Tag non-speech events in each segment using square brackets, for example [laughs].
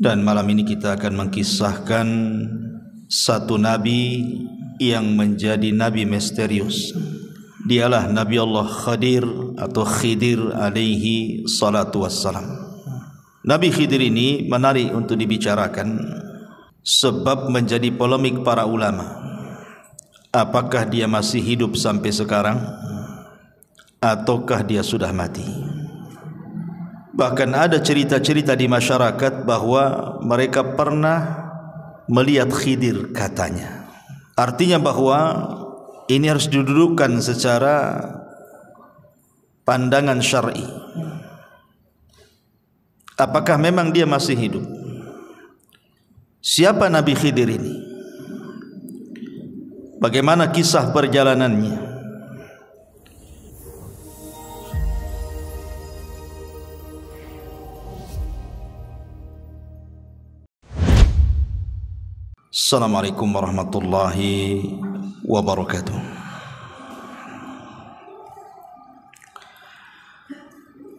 Dan malam ini kita akan mengkisahkan satu nabi yang menjadi nabi misterius. Dialah Nabi Allah Khadir atau Khidir alaihi salatu wassalam. Nabi Khidir ini menarik untuk dibicarakan sebab menjadi polemik para ulama. Apakah dia masih hidup sampai sekarang ataukah dia sudah mati? Bahkan ada cerita-cerita di masyarakat bahwa mereka pernah melihat Khidir katanya. Artinya bahwa ini harus didudukkan secara pandangan syar'i. Apakah memang dia masih hidup? Siapa Nabi Khidir ini? Bagaimana kisah perjalanannya? Assalamualaikum warahmatullahi wabarakatuh.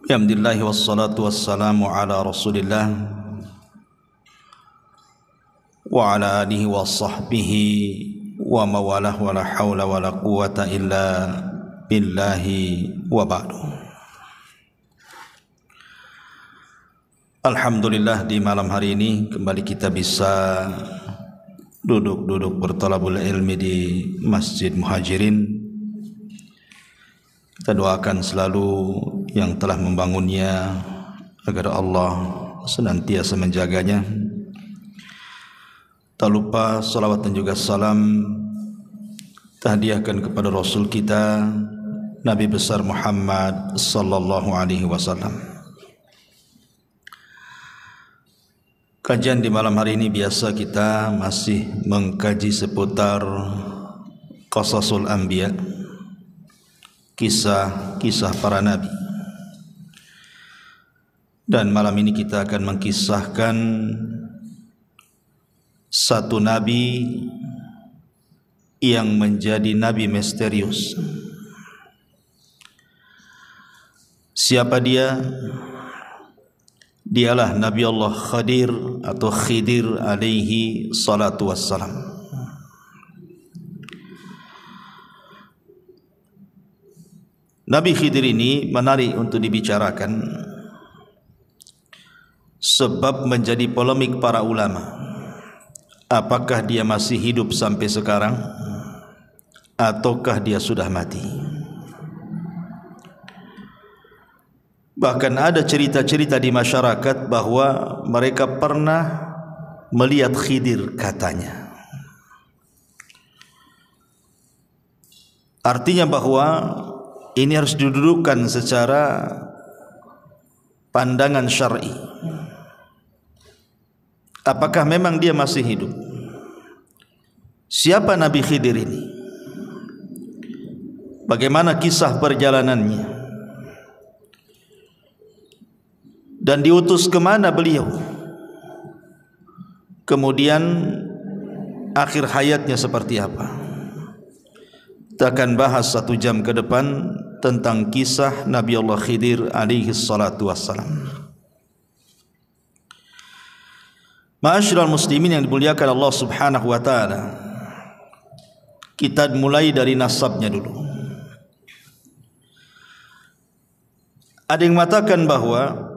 Alhamdulillah wassalatu wassalamu ala Rasulillah wa ala alihi wa sahbihi wa mawalah wa la illa billahi wa Alhamdulillah di malam hari ini kembali kita bisa duduk-duduk bertalabul ilmi di Masjid Muhajirin. Kita doakan selalu yang telah membangunnya agar Allah senantiasa menjaganya. Tak lupa salawat dan juga salam tahdiahkan kepada Rasul kita Nabi besar Muhammad sallallahu alaihi wasallam. Kajian di malam hari ini biasa kita masih mengkaji seputar Qasasul Anbiya Kisah-kisah para nabi Dan malam ini kita akan mengkisahkan Satu nabi yang menjadi nabi misterius Siapa dia? Siapa dia? dialah Nabi Allah Khadir atau Khidir alaihi salatu wassalam Nabi Khidir ini menarik untuk dibicarakan sebab menjadi polemik para ulama apakah dia masih hidup sampai sekarang ataukah dia sudah mati Bahkan ada cerita-cerita di masyarakat bahwa mereka pernah melihat Khidir katanya. Artinya bahwa ini harus didudukkan secara pandangan syar'i. Apakah memang dia masih hidup? Siapa Nabi Khidir ini? Bagaimana kisah perjalanannya? dan diutus kemana beliau kemudian akhir hayatnya seperti apa kita akan bahas satu jam ke depan tentang kisah Nabi Allah Khidir alaihi salatu wassalam Ma'asyiral muslimin yang dimuliakan Allah Subhanahu wa taala kita mulai dari nasabnya dulu ada yang mengatakan bahwa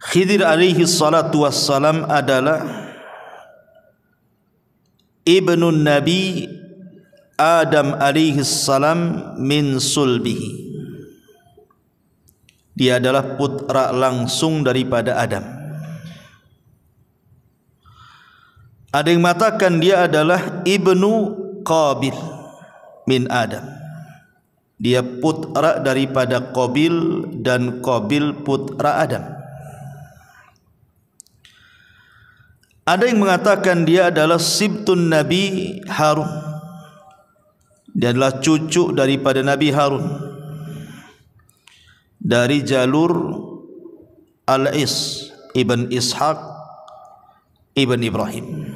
Khidir alaihi salatu wassalam adalah ibnu Nabi Adam alaihi salam min sulbihi. Dia adalah putra langsung daripada Adam. Ada yang mengatakan dia adalah ibnu Qabil min Adam. Dia putra daripada Qabil dan Qabil putra Adam. Ada yang mengatakan dia adalah Sibtun Nabi Harun Dia adalah cucu daripada Nabi Harun Dari jalur Al-Is Ibn Ishaq Ibn Ibrahim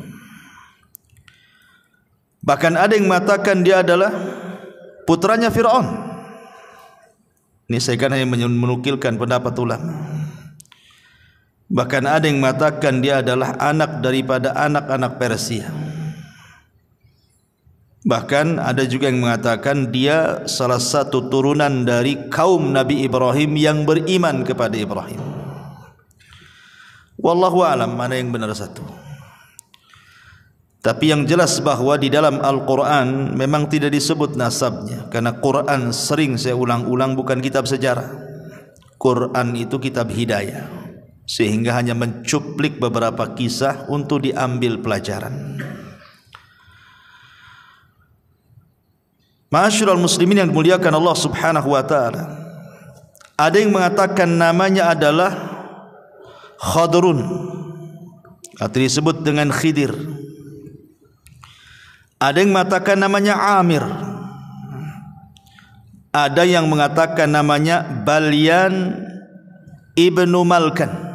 Bahkan ada yang mengatakan dia adalah Putranya Fir'aun Ini saya kan hanya menukilkan pendapat ulama Bahkan ada yang mengatakan dia adalah anak daripada anak-anak Persia. Bahkan ada juga yang mengatakan dia salah satu turunan dari kaum Nabi Ibrahim yang beriman kepada Ibrahim. Wallahu alam mana yang benar satu. Tapi yang jelas bahawa di dalam Al-Quran memang tidak disebut nasabnya. Karena Quran sering saya ulang-ulang bukan kitab sejarah. Quran itu kitab hidayah sehingga hanya mencuplik beberapa kisah untuk diambil pelajaran. Masyurul muslimin yang dimuliakan Allah subhanahu wa ta'ala Ada yang mengatakan namanya adalah Khadrun Atau disebut dengan Khidir Ada yang mengatakan namanya Amir Ada yang mengatakan namanya Balian Ibnu Malkan Malkan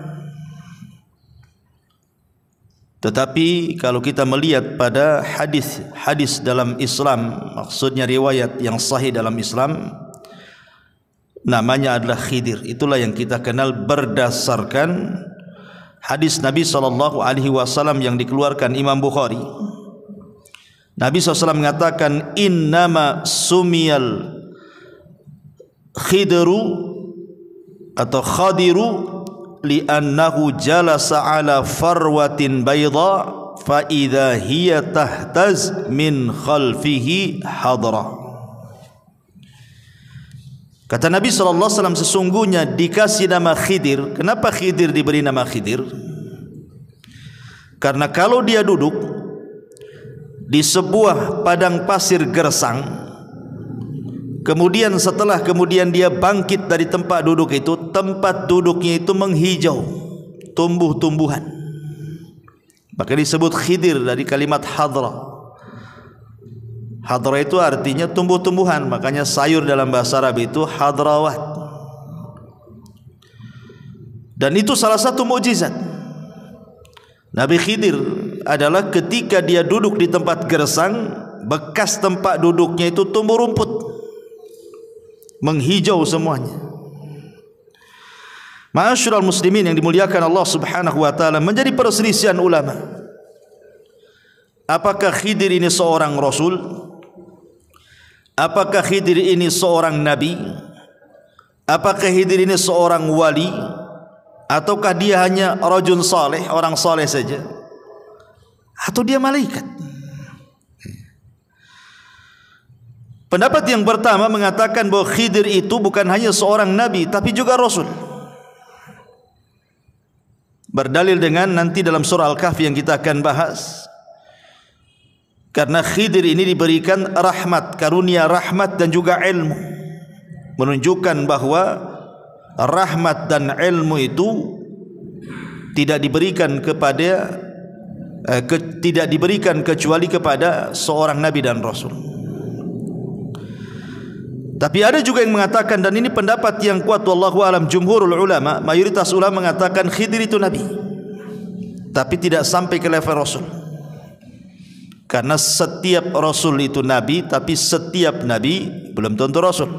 Tetapi kalau kita melihat pada hadis hadis dalam Islam, maksudnya riwayat yang sahih dalam Islam, namanya adalah khidir. Itulah yang kita kenal berdasarkan hadis Nabi sallallahu alaihi wasallam yang dikeluarkan Imam Bukhari. Nabi SAW mengatakan innama sumial khidru atau khadiru li'annahu jalasa ala farwatin bayda fa idza hiya tahtaz min khalfihi hadra Kata Nabi sallallahu alaihi wasallam sesungguhnya dikasih nama Khidir. Kenapa Khidir diberi nama Khidir? Karena kalau dia duduk di sebuah padang pasir gersang Kemudian setelah kemudian dia bangkit dari tempat duduk itu, tempat duduknya itu menghijau, tumbuh-tumbuhan. Maka disebut khidir dari kalimat hadra. Hadra itu artinya tumbuh-tumbuhan, makanya sayur dalam bahasa Arab itu hadrawat. Dan itu salah satu mukjizat. Nabi Khidir adalah ketika dia duduk di tempat gersang, bekas tempat duduknya itu tumbuh rumput. menghijau semuanya. Masyurul muslimin yang dimuliakan Allah Subhanahu wa taala menjadi perselisian ulama. Apakah Khidir ini seorang rasul? Apakah Khidir ini seorang nabi? Apakah Khidir ini seorang wali? Ataukah dia hanya rajul saleh, orang saleh saja? Atau dia malaikat? Pendapat yang pertama mengatakan bahawa Khidir itu bukan hanya seorang Nabi tapi juga Rasul. Berdalil dengan nanti dalam surah Al-Kahfi yang kita akan bahas. Karena Khidir ini diberikan rahmat, karunia rahmat dan juga ilmu. Menunjukkan bahawa rahmat dan ilmu itu tidak diberikan kepada eh, ke, tidak diberikan kecuali kepada seorang Nabi dan Rasul. Tapi ada juga yang mengatakan dan ini pendapat yang kuat wallahu alam jumhurul ulama, mayoritas ulama mengatakan Khidir itu nabi. Tapi tidak sampai ke level rasul. Karena setiap rasul itu nabi, tapi setiap nabi belum tentu rasul.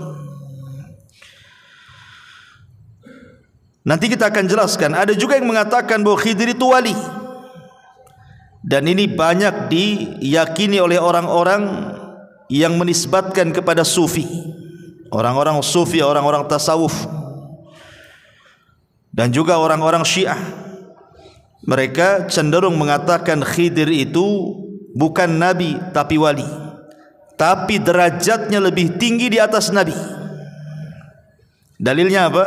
Nanti kita akan jelaskan. Ada juga yang mengatakan bahwa Khidir itu wali. Dan ini banyak diyakini oleh orang-orang yang menisbatkan kepada sufi. orang-orang sufi, orang-orang tasawuf dan juga orang-orang syiah mereka cenderung mengatakan Khidir itu bukan Nabi tapi Wali tapi derajatnya lebih tinggi di atas Nabi dalilnya apa?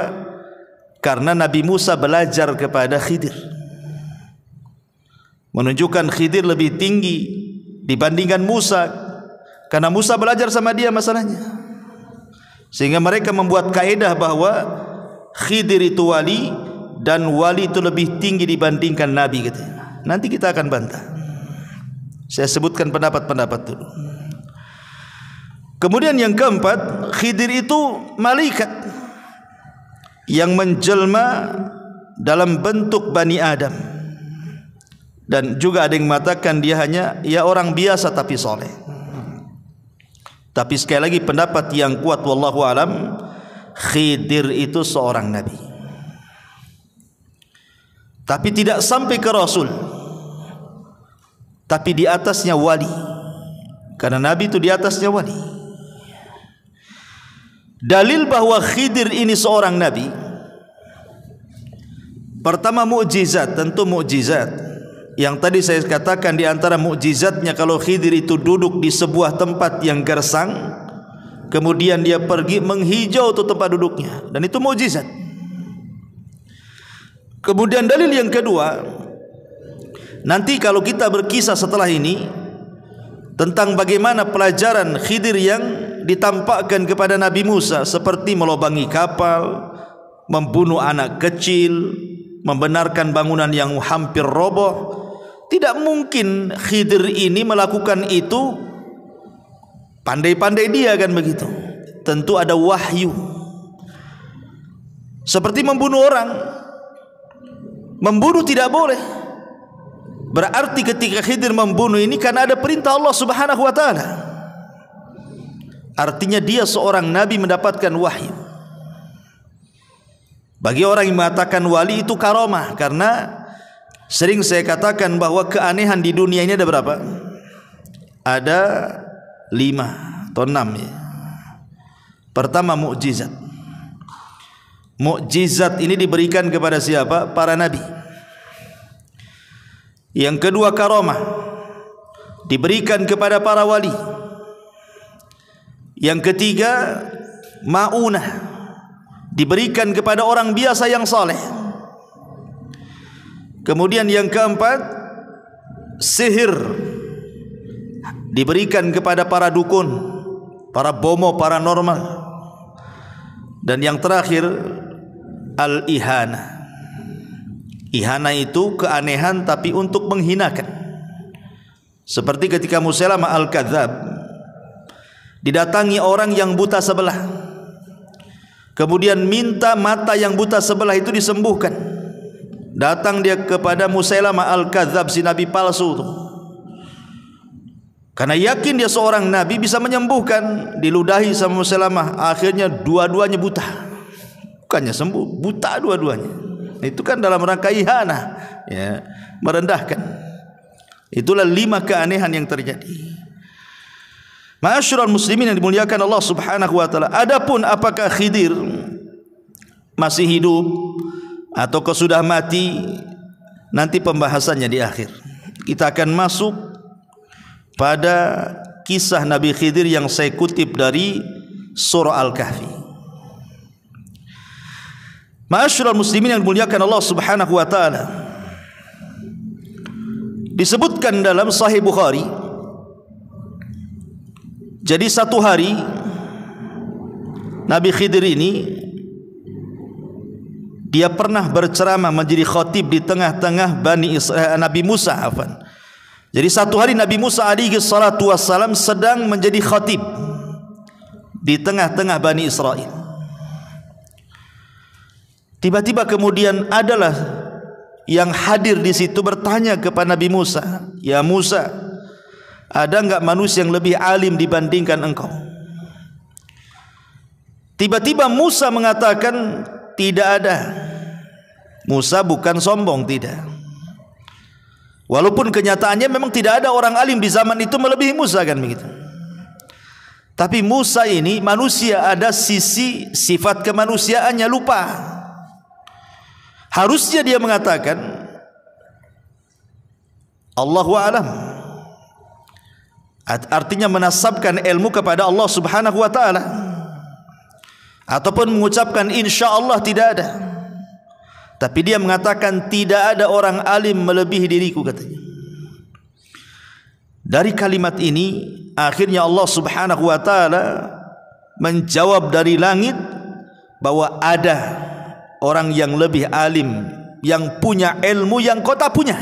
karena Nabi Musa belajar kepada Khidir menunjukkan Khidir lebih tinggi dibandingkan Musa karena Musa belajar sama dia masalahnya Sehingga mereka membuat kaedah bahwa Khidir itu wali dan wali itu lebih tinggi dibandingkan nabi gitu. Nanti kita akan bantah. Saya sebutkan pendapat-pendapat dulu. Kemudian yang keempat, Khidir itu malaikat yang menjelma dalam bentuk Bani Adam. Dan juga ada yang mengatakan dia hanya ya orang biasa tapi soleh. Tapi sekali lagi pendapat yang kuat wallahu alam Khidir itu seorang nabi. Tapi tidak sampai ke rasul. Tapi di atasnya wali. Karena nabi itu di atasnya wali. Dalil bahwa Khidir ini seorang nabi. Pertama mukjizat, tentu mukjizat. yang tadi saya katakan di antara mukjizatnya kalau Khidir itu duduk di sebuah tempat yang gersang kemudian dia pergi menghijau tuh tempat duduknya dan itu mukjizat kemudian dalil yang kedua nanti kalau kita berkisah setelah ini tentang bagaimana pelajaran Khidir yang ditampakkan kepada Nabi Musa seperti melobangi kapal membunuh anak kecil membenarkan bangunan yang hampir roboh tidak mungkin Khidir ini melakukan itu pandai-pandai dia kan begitu. Tentu ada wahyu. Seperti membunuh orang. Membunuh tidak boleh. Berarti ketika Khidir membunuh ini karena ada perintah Allah Subhanahu wa taala. Artinya dia seorang nabi mendapatkan wahyu. Bagi orang yang mengatakan wali itu karomah karena Sering saya katakan bahwa keanehan di dunia ini ada berapa? Ada lima atau enam ya. Pertama mukjizat. Mukjizat ini diberikan kepada siapa? Para nabi. Yang kedua karomah diberikan kepada para wali. Yang ketiga maunah diberikan kepada orang biasa yang saleh. Kemudian yang keempat, sihir diberikan kepada para dukun, para bomo paranormal. Dan yang terakhir al-ihana. Ihana itu keanehan tapi untuk menghinakan. Seperti ketika Musailamah al-Kadzab didatangi orang yang buta sebelah. Kemudian minta mata yang buta sebelah itu disembuhkan. Datang dia kepada Musailamah Al-Kadzab si nabi palsu tu. Karena yakin dia seorang nabi bisa menyembuhkan diludahi sama Musailamah, akhirnya dua-duanya buta. Bukannya sembuh, buta dua-duanya. Itu kan dalam rangka ihana, ya, merendahkan. Itulah lima keanehan yang terjadi. Ma'asyiral muslimin yang dimuliakan Allah Subhanahu wa taala. Adapun apakah Khidir masih hidup? atau kau sudah mati nanti pembahasannya di akhir kita akan masuk pada kisah Nabi Khidir yang saya kutip dari surah Al-Kahfi Ma'asyiral muslimin yang dimuliakan Allah Subhanahu wa taala disebutkan dalam sahih Bukhari jadi satu hari Nabi Khidir ini dia pernah berceramah menjadi khatib di tengah-tengah Bani Israel eh, Nabi Musa afan. Jadi satu hari Nabi Musa alaihi salatu wasalam sedang menjadi khatib di tengah-tengah Bani Israel. Tiba-tiba kemudian adalah yang hadir di situ bertanya kepada Nabi Musa, "Ya Musa, ada enggak manusia yang lebih alim dibandingkan engkau?" Tiba-tiba Musa mengatakan, Tidak ada. Musa bukan sombong, tidak. Walaupun kenyataannya memang tidak ada orang alim di zaman itu melebihi Musa kan begitu. Tapi Musa ini manusia ada sisi sifat kemanusiaannya lupa. Harusnya dia mengatakan Allahu alam. Artinya menasabkan ilmu kepada Allah Subhanahu wa taala ataupun mengucapkan insya Allah tidak ada tapi dia mengatakan tidak ada orang alim melebihi diriku katanya dari kalimat ini akhirnya Allah Subhanahu wa taala menjawab dari langit bahwa ada orang yang lebih alim yang punya ilmu yang kota punya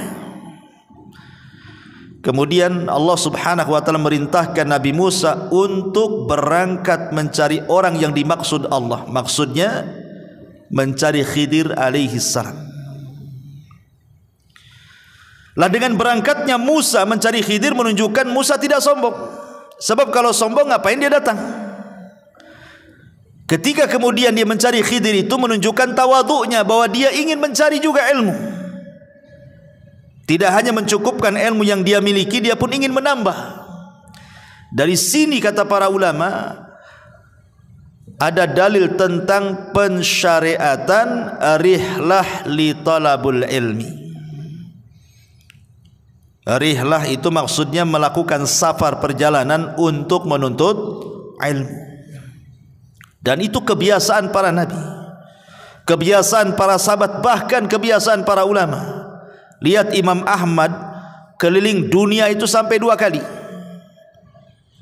Kemudian Allah Subhanahu wa taala merintahkan Nabi Musa untuk berangkat mencari orang yang dimaksud Allah. Maksudnya mencari Khidir alaihi salam. Lah dengan berangkatnya Musa mencari Khidir menunjukkan Musa tidak sombong. Sebab kalau sombong ngapain dia datang? Ketika kemudian dia mencari Khidir itu menunjukkan tawaduknya bahwa dia ingin mencari juga ilmu. Tidak hanya mencukupkan ilmu yang dia miliki, dia pun ingin menambah. Dari sini kata para ulama, ada dalil tentang pensyariatan rihlah li talabul ilmi. Rihlah itu maksudnya melakukan safar perjalanan untuk menuntut ilmu. Dan itu kebiasaan para nabi. Kebiasaan para sahabat bahkan kebiasaan para ulama. Lihat Imam Ahmad keliling dunia itu sampai dua kali.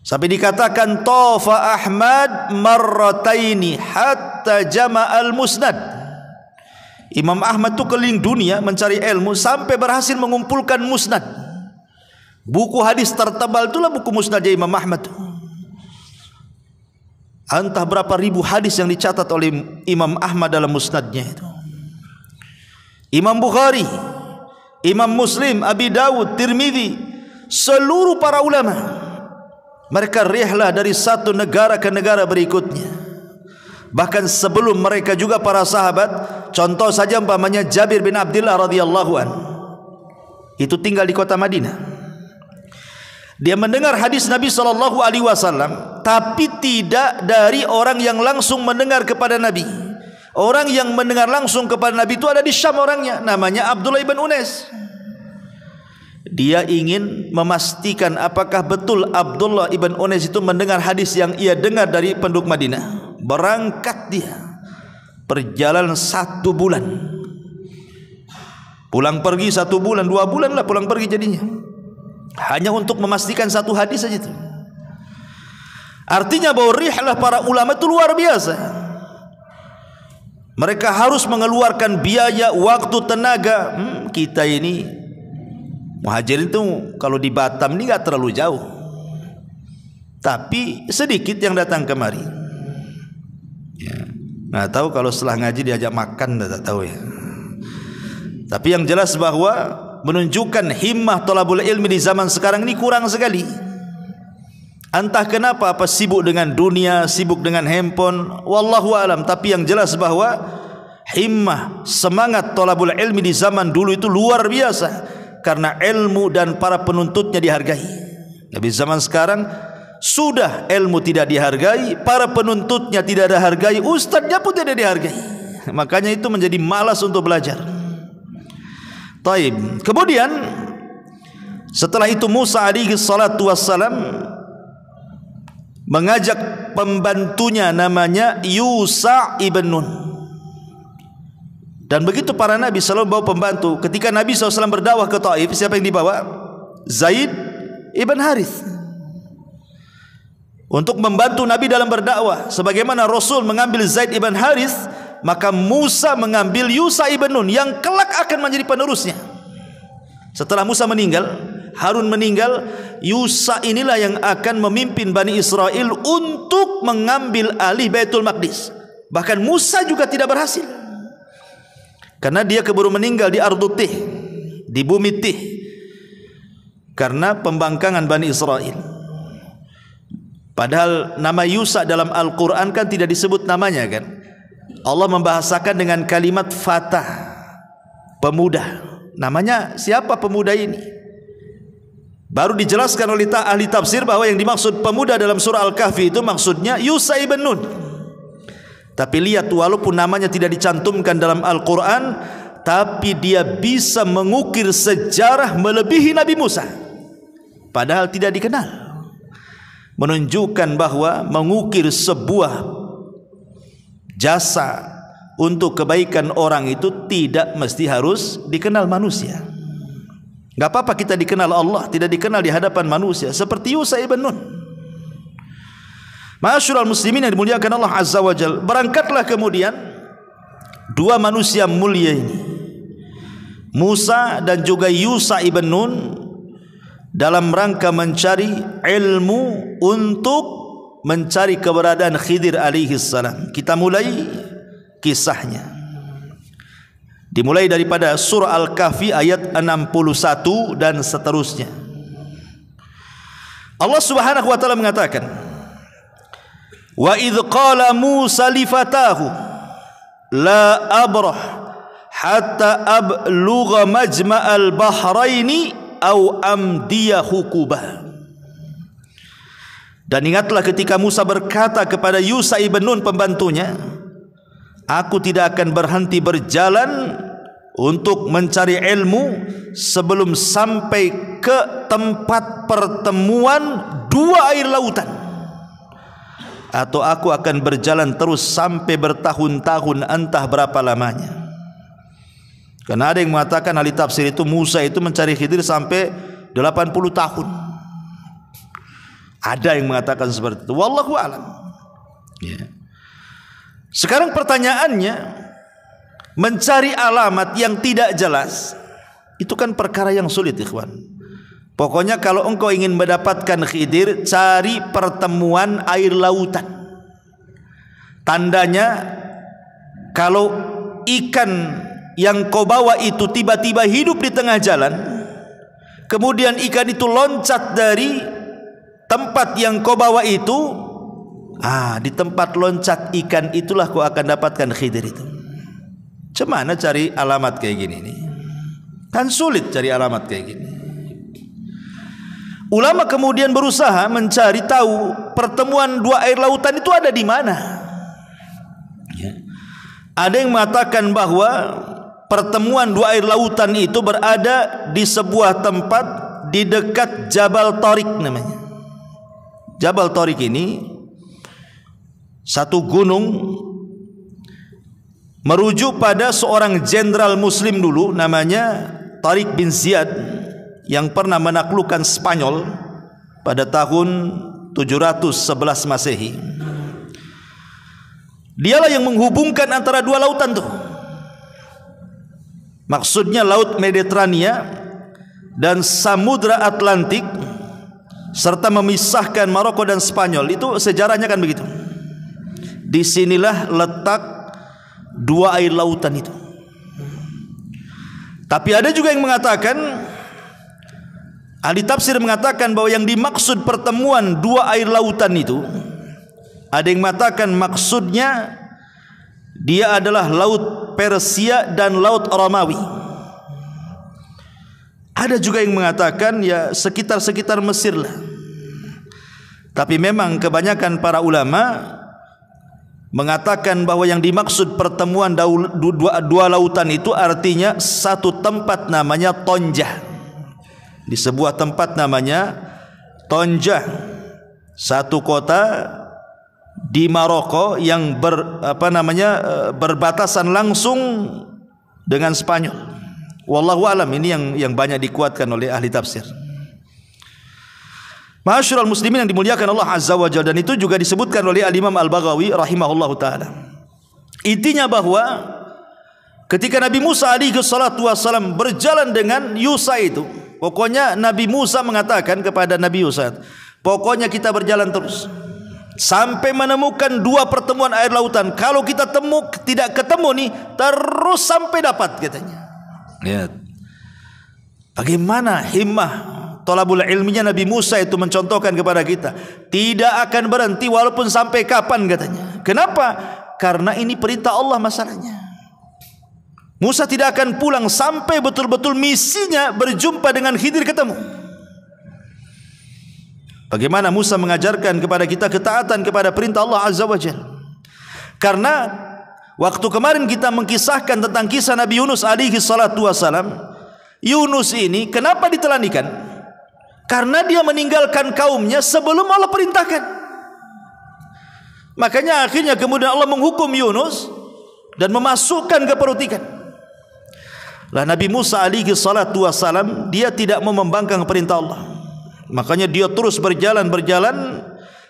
Sampai dikatakan tofa Ahmad marrataini hatta jama'al musnad. Imam Ahmad tuh keliling dunia mencari ilmu sampai berhasil mengumpulkan musnad. Buku hadis tertebal itulah buku musnadnya Imam Ahmad. Entah berapa ribu hadis yang dicatat oleh Imam Ahmad dalam musnadnya itu. Imam Bukhari Imam Muslim, Abi Dawud, Tirmidhi, seluruh para ulama mereka rihlah dari satu negara ke negara berikutnya. Bahkan sebelum mereka juga para sahabat, contoh saja umpamanya Jabir bin Abdullah radhiyallahu an. Itu tinggal di kota Madinah. Dia mendengar hadis Nabi SAW alaihi wasallam tapi tidak dari orang yang langsung mendengar kepada Nabi. Orang yang mendengar langsung kepada Nabi itu ada di Syam orangnya, namanya Abdullah ibn Unes. Dia ingin memastikan apakah betul Abdullah ibn Unes itu mendengar hadis yang ia dengar dari penduduk Madinah. Berangkat dia perjalanan satu bulan. Pulang pergi satu bulan, dua bulan lah pulang pergi jadinya. Hanya untuk memastikan satu hadis saja itu. Artinya bahwa rihlah para ulama itu luar biasa. Mereka harus mengeluarkan biaya, waktu, tenaga. Hmm, kita ini muhajirin itu kalau di Batam ini nggak terlalu jauh. Tapi sedikit yang datang kemari. Ya. Nah, tahu kalau setelah ngaji diajak makan tidak tahu ya. Tapi yang jelas bahwa menunjukkan himmah tolabul ilmi di zaman sekarang ini kurang sekali. Entah kenapa apa sibuk dengan dunia, sibuk dengan handphone, wallahu alam. Tapi yang jelas bahwa himmah, semangat tolabul ilmi di zaman dulu itu luar biasa karena ilmu dan para penuntutnya dihargai. Tapi zaman sekarang sudah ilmu tidak dihargai, para penuntutnya tidak dihargai, ustadznya pun tidak dihargai. [laughs] Makanya itu menjadi malas untuk belajar. Taib. Kemudian setelah itu Musa alaihi salatu wassalam mengajak pembantunya namanya Yusa ibn Nun. Dan begitu para nabi selalu bawa pembantu. Ketika Nabi SAW berdakwah ke Taif, siapa yang dibawa? Zaid ibn Harith. Untuk membantu Nabi dalam berdakwah, sebagaimana Rasul mengambil Zaid ibn Harith, maka Musa mengambil Yusa ibn Nun yang kelak akan menjadi penerusnya. Setelah Musa meninggal, Harun meninggal, Yusa inilah yang akan memimpin Bani Israel untuk mengambil alih Baitul Maqdis. Bahkan Musa juga tidak berhasil. Karena dia keburu meninggal di Ardutih, di bumi Tih. Karena pembangkangan Bani Israel. Padahal nama Yusa dalam Al-Quran kan tidak disebut namanya kan. Allah membahasakan dengan kalimat fatah. Pemuda. Namanya siapa pemuda ini? Baru dijelaskan oleh ta ahli tafsir bahwa yang dimaksud pemuda dalam surah Al-Kahfi itu maksudnya Yusai ibn Nun. Tapi lihat walaupun namanya tidak dicantumkan dalam Al-Qur'an, tapi dia bisa mengukir sejarah melebihi Nabi Musa. Padahal tidak dikenal. Menunjukkan bahwa mengukir sebuah jasa untuk kebaikan orang itu tidak mesti harus dikenal manusia. Gak apa-apa kita dikenal Allah, tidak dikenal di hadapan manusia. Seperti Yusa ibn Nun. Masyurul muslimin yang dimuliakan Allah Azza wa Jal. Berangkatlah kemudian dua manusia mulia ini. Musa dan juga Yusa ibn Nun. Dalam rangka mencari ilmu untuk mencari keberadaan Khidir alaihi salam. Kita mulai kisahnya. Dimulai daripada surah Al-Kahfi ayat 61 dan seterusnya. Allah Subhanahu wa taala mengatakan, "Wa idh qala Musa li fatahu la abrah hatta ablugha majma'al bahraini au amdiya hukubah." Dan ingatlah ketika Musa berkata kepada Yusa ibn Nun pembantunya, Aku tidak akan berhenti berjalan untuk mencari ilmu sebelum sampai ke tempat pertemuan dua air lautan. Atau aku akan berjalan terus sampai bertahun-tahun entah berapa lamanya. Karena ada yang mengatakan ahli tafsir itu Musa itu mencari Khidir sampai 80 tahun. Ada yang mengatakan seperti itu. Wallahu alam. Yeah. Sekarang pertanyaannya, mencari alamat yang tidak jelas itu kan perkara yang sulit, ikhwan. Pokoknya kalau engkau ingin mendapatkan khidir, cari pertemuan air lautan. Tandanya kalau ikan yang kau bawa itu tiba-tiba hidup di tengah jalan, kemudian ikan itu loncat dari tempat yang kau bawa itu Ah, di tempat loncat ikan itulah kau akan dapatkan khidir itu. Cemana cari alamat kayak gini nih? Kan sulit cari alamat kayak gini. Ulama kemudian berusaha mencari tahu pertemuan dua air lautan itu ada di mana. Ya. Ada yang mengatakan bahwa pertemuan dua air lautan itu berada di sebuah tempat di dekat Jabal Torik namanya. Jabal Torik ini satu gunung merujuk pada seorang jenderal muslim dulu namanya Tariq bin Ziyad yang pernah menaklukkan Spanyol pada tahun 711 Masehi. Dialah yang menghubungkan antara dua lautan tuh. Maksudnya laut Mediterania dan samudra Atlantik serta memisahkan Maroko dan Spanyol. Itu sejarahnya kan begitu disinilah letak dua air lautan itu. Tapi ada juga yang mengatakan ahli tafsir mengatakan bahwa yang dimaksud pertemuan dua air lautan itu ada yang mengatakan maksudnya dia adalah laut Persia dan laut Romawi. Ada juga yang mengatakan ya sekitar-sekitar Mesir lah. Tapi memang kebanyakan para ulama mengatakan bahwa yang dimaksud pertemuan dua, dua lautan itu artinya satu tempat namanya Tonjah di sebuah tempat namanya Tonjah satu kota di Maroko yang ber, apa namanya e, berbatasan langsung dengan Spanyol. Wallahu alam ini yang yang banyak dikuatkan oleh ahli tafsir. Masyurul muslimin yang dimuliakan Allah Azza wa Jalla dan itu juga disebutkan oleh Al-Imam Al-Baghawi rahimahullahu taala. Intinya bahwa ketika Nabi Musa alaihi salatu wasallam berjalan dengan Yusa itu, pokoknya Nabi Musa mengatakan kepada Nabi Yusa, pokoknya kita berjalan terus sampai menemukan dua pertemuan air lautan. Kalau kita temu tidak ketemu nih, terus sampai dapat katanya. Lihat. Ya. Bagaimana himmah Tolabul ilminya Nabi Musa itu mencontohkan kepada kita. Tidak akan berhenti walaupun sampai kapan katanya. Kenapa? Karena ini perintah Allah masalahnya. Musa tidak akan pulang sampai betul-betul misinya berjumpa dengan Khidir ketemu. Bagaimana Musa mengajarkan kepada kita ketaatan kepada perintah Allah Azza wa Jalla. Karena waktu kemarin kita mengkisahkan tentang kisah Nabi Yunus alaihi salatu wasalam, Yunus ini kenapa ditelan ikan? Karena dia meninggalkan kaumnya sebelum Allah perintahkan. Makanya akhirnya kemudian Allah menghukum Yunus dan memasukkan ke perut ikan. Lah Nabi Musa alaihi salatu wasalam dia tidak mau membangkang perintah Allah. Makanya dia terus berjalan berjalan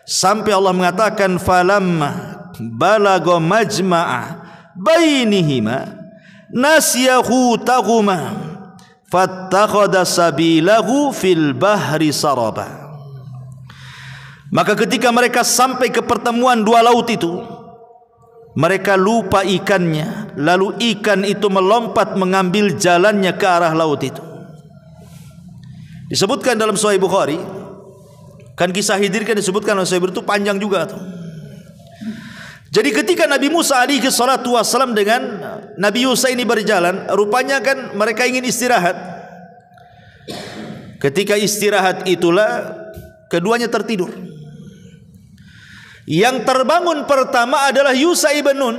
sampai Allah mengatakan falamma balago majma'a bainihima nasyahu taguma fattakhadha sabilahu fil bahri saraba maka ketika mereka sampai ke pertemuan dua laut itu mereka lupa ikannya lalu ikan itu melompat mengambil jalannya ke arah laut itu disebutkan dalam sahih Bukhari kan kisah Hidir kan disebutkan oleh Sahih itu panjang juga tuh jadi ketika Nabi Musa alaihi salatu wasalam dengan Nabi Musa ini berjalan, rupanya kan mereka ingin istirahat. Ketika istirahat itulah keduanya tertidur. Yang terbangun pertama adalah Yusa ibn Nun.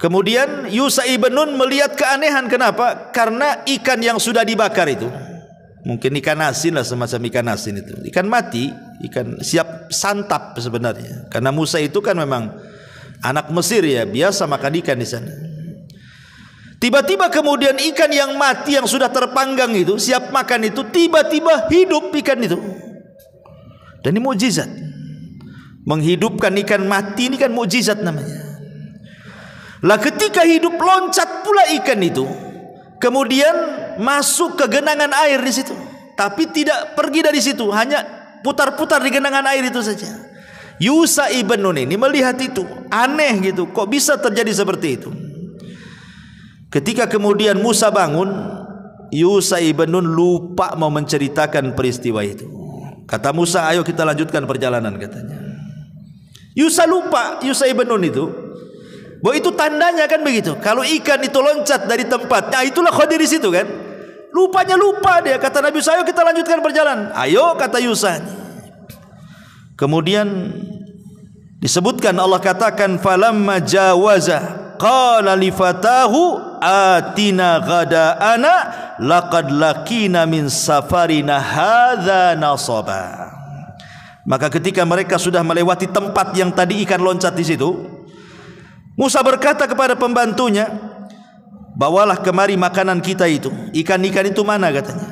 Kemudian Yusa ibn Nun melihat keanehan kenapa? Karena ikan yang sudah dibakar itu. Mungkin ikan asin lah semacam ikan asin itu. Ikan mati ikan siap santap sebenarnya. Karena Musa itu kan memang anak Mesir ya, biasa makan ikan di sana. Tiba-tiba kemudian ikan yang mati yang sudah terpanggang itu siap makan itu tiba-tiba hidup ikan itu. Dan ini mujizat, Menghidupkan ikan mati ini kan mujizat namanya. Lah ketika hidup loncat pula ikan itu. Kemudian masuk ke genangan air di situ. Tapi tidak pergi dari situ, hanya putar-putar di genangan air itu saja. Yusa ibn Nun ini melihat itu aneh gitu, kok bisa terjadi seperti itu? Ketika kemudian Musa bangun, Yusa ibn Nun lupa mau menceritakan peristiwa itu. Kata Musa, ayo kita lanjutkan perjalanan katanya. Yusa lupa Yusa ibn Nun itu bahwa itu tandanya kan begitu. Kalau ikan itu loncat dari tempatnya, itulah khadir di situ kan. Lupanya lupa dia. Kata Nabi Musa, ayo kita lanjutkan perjalanan. Ayo kata Yusa. Kemudian disebutkan Allah katakan falamma jawaza qala li fatahu atina ghadaana laqad lakina min safarina hadza nasaba. Maka ketika mereka sudah melewati tempat yang tadi ikan loncat di situ, Musa berkata kepada pembantunya, bawalah kemari makanan kita itu ikan-ikan itu mana katanya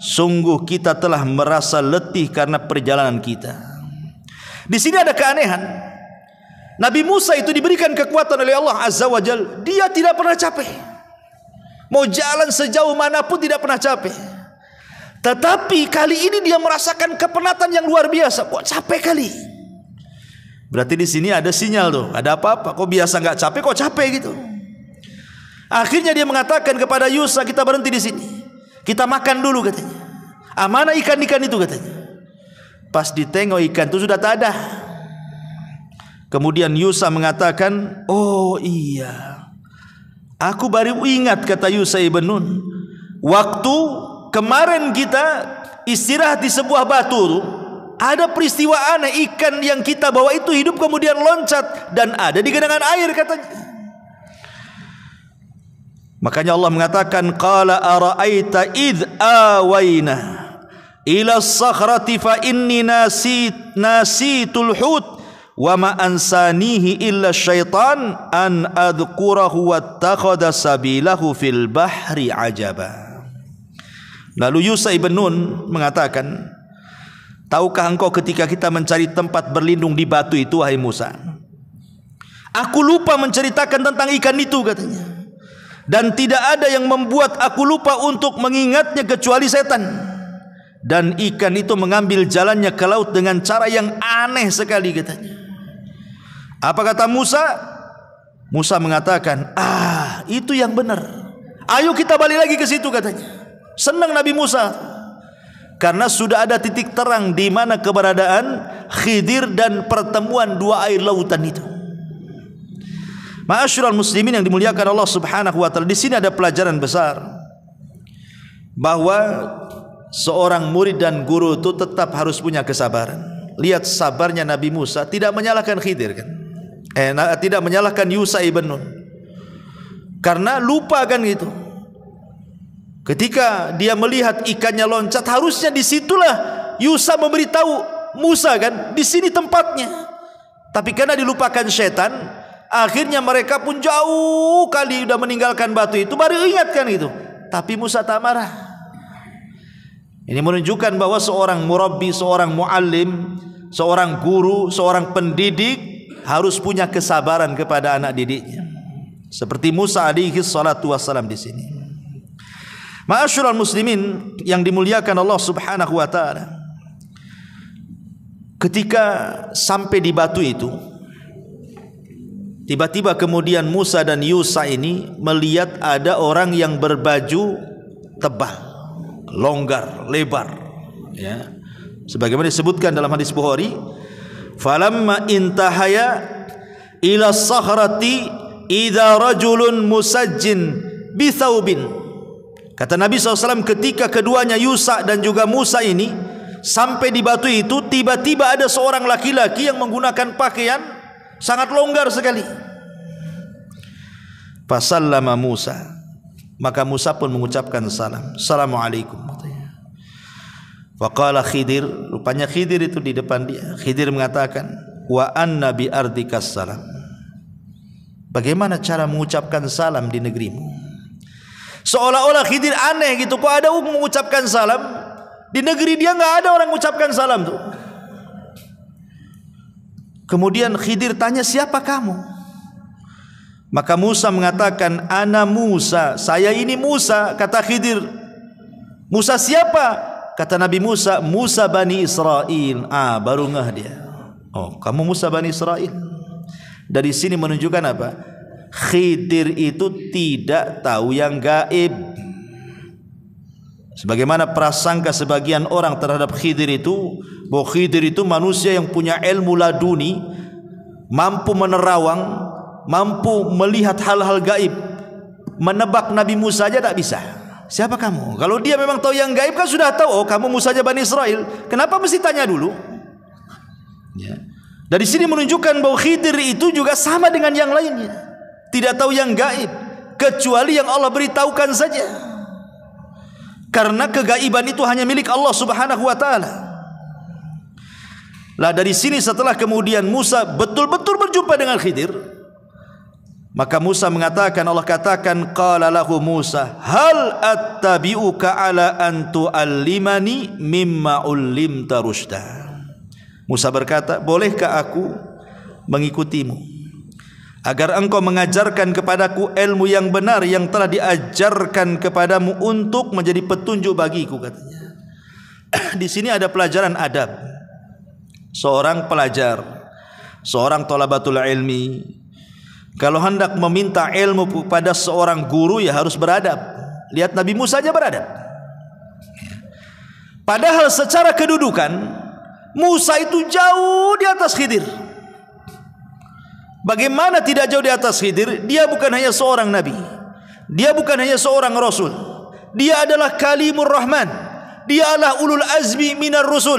sungguh kita telah merasa letih karena perjalanan kita di sini ada keanehan Nabi Musa itu diberikan kekuatan oleh Allah Azza wa Jal dia tidak pernah capek mau jalan sejauh manapun tidak pernah capek tetapi kali ini dia merasakan kepenatan yang luar biasa kok capek kali berarti di sini ada sinyal tuh ada apa-apa kok biasa nggak capek kok capek gitu Akhirnya dia mengatakan kepada Yusa, kita berhenti di sini. Kita makan dulu katanya. Ah, mana ikan-ikan itu katanya. Pas ditengok ikan itu sudah tak ada. Kemudian Yusa mengatakan, "Oh iya. Aku baru ingat kata Yusa ibn Nun. Waktu kemarin kita istirahat di sebuah batu ada peristiwa aneh ikan yang kita bawa itu hidup kemudian loncat dan ada di genangan air katanya. Makanya Allah mengatakan qala araaita id awaina ila sakhrati fa inni nasit nasitul hut wa ma ansanihi illa syaitan an adhkurahu wattakhadha sabilahu fil bahri ajaba. Lalu Yusa ibn Nun mengatakan, Tahukah engkau ketika kita mencari tempat berlindung di batu itu wahai Musa? Aku lupa menceritakan tentang ikan itu katanya dan tidak ada yang membuat aku lupa untuk mengingatnya kecuali setan dan ikan itu mengambil jalannya ke laut dengan cara yang aneh sekali katanya apa kata Musa Musa mengatakan ah itu yang benar ayo kita balik lagi ke situ katanya senang Nabi Musa karena sudah ada titik terang di mana keberadaan Khidir dan pertemuan dua air lautan itu Ma'asyiral muslimin yang dimuliakan Allah Subhanahu wa taala, di sini ada pelajaran besar bahwa seorang murid dan guru itu tetap harus punya kesabaran. Lihat sabarnya Nabi Musa tidak menyalahkan Khidir kan. Eh, tidak menyalahkan Yusa ibn Nun. Karena lupa kan itu? Ketika dia melihat ikannya loncat, harusnya disitulah Yusa memberitahu Musa kan, di sini tempatnya. Tapi karena dilupakan setan, Akhirnya mereka pun jauh kali udah meninggalkan batu itu baru ingatkan itu. Tapi Musa tak marah. Ini menunjukkan bahwa seorang murabbi, seorang muallim, seorang guru, seorang pendidik harus punya kesabaran kepada anak didiknya. Seperti Musa alaihi salatu wassalam di sini. Ma'asyiral muslimin yang dimuliakan Allah Subhanahu wa taala. Ketika sampai di batu itu, Tiba-tiba kemudian Musa dan Yusa ini melihat ada orang yang berbaju tebal, longgar, lebar. Ya. Sebagaimana disebutkan dalam hadis Bukhari, falamma intahaya ila sahrati idza rajulun musajjin bithaubin. Kata Nabi SAW ketika keduanya Yusa dan juga Musa ini sampai di batu itu tiba-tiba ada seorang laki-laki yang menggunakan pakaian sangat longgar sekali. Fasallama Musa. Maka Musa pun mengucapkan salam. Assalamualaikum. Faqala Khidir, rupanya Khidir itu di depan dia. Khidir mengatakan, "Wa anna bi ardika salam." Bagaimana cara mengucapkan salam di negerimu? Seolah-olah Khidir aneh gitu, kok ada mengucapkan salam? Di negeri dia nggak ada orang mengucapkan salam tuh. Kemudian Khidir tanya siapa kamu? Maka Musa mengatakan ana Musa, saya ini Musa, kata Khidir. Musa siapa? Kata Nabi Musa, Musa Bani Israel. Ah, baru ngeh dia. Oh, kamu Musa Bani Israel. Dari sini menunjukkan apa? Khidir itu tidak tahu yang gaib. Sebagaimana prasangka sebagian orang terhadap Khidir itu bahwa Khidir itu manusia yang punya ilmu laduni, mampu menerawang, mampu melihat hal-hal gaib. Menebak Nabi Musa saja tak bisa. Siapa kamu? Kalau dia memang tahu yang gaib kan sudah tahu. Oh, kamu Musa saja Bani Israel. Kenapa mesti tanya dulu? Ya. Dari sini menunjukkan bahwa Khidir itu juga sama dengan yang lainnya. Tidak tahu yang gaib. Kecuali yang Allah beritahukan saja. karena kegaiban itu hanya milik Allah Subhanahu wa taala. Lah dari sini setelah kemudian Musa betul-betul berjumpa dengan Khidir, maka Musa mengatakan Allah katakan qala lahu Musa hal attabi'uka ala antu tu'allimani mimma ullimta rusda. Musa berkata, "Bolehkah aku mengikutimu?" agar engkau mengajarkan kepadaku ilmu yang benar yang telah diajarkan kepadamu untuk menjadi petunjuk bagiku katanya. [clears throat] Di sini ada pelajaran adab. Seorang pelajar, seorang tolabatul ilmi, kalau hendak meminta ilmu kepada seorang guru ya harus beradab. Lihat Nabi Musa aja beradab. Padahal secara kedudukan Musa itu jauh di atas Khidir. Bagaimana tidak jauh di atas Khidir? Dia bukan hanya seorang nabi. Dia bukan hanya seorang rasul. Dia adalah Kalimur Rahman. Dia adalah ulul azmi minar rusul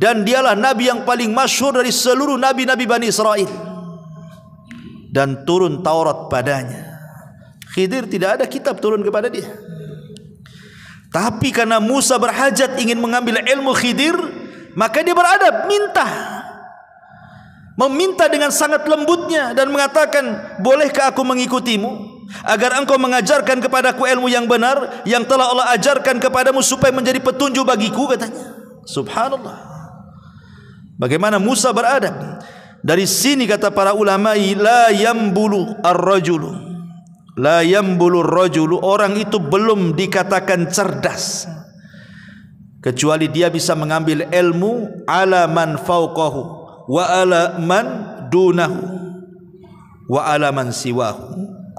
dan dialah nabi yang paling masyhur dari seluruh nabi-nabi Bani Israel. Dan turun Taurat padanya. Khidir tidak ada kitab turun kepada dia. Tapi karena Musa berhajat ingin mengambil ilmu Khidir, maka dia beradab minta meminta dengan sangat lembutnya dan mengatakan, "Bolehkah aku mengikutimu?" agar engkau mengajarkan kepadaku ilmu yang benar yang telah Allah ajarkan kepadamu supaya menjadi petunjuk bagiku katanya. Subhanallah. Bagaimana Musa beradab? Dari sini kata para ulama, la yambulu ar-rajulu. La yambulu ar orang itu belum dikatakan cerdas kecuali dia bisa mengambil ilmu ala man fauqahu wa ala man dunahu wa ala man siwahu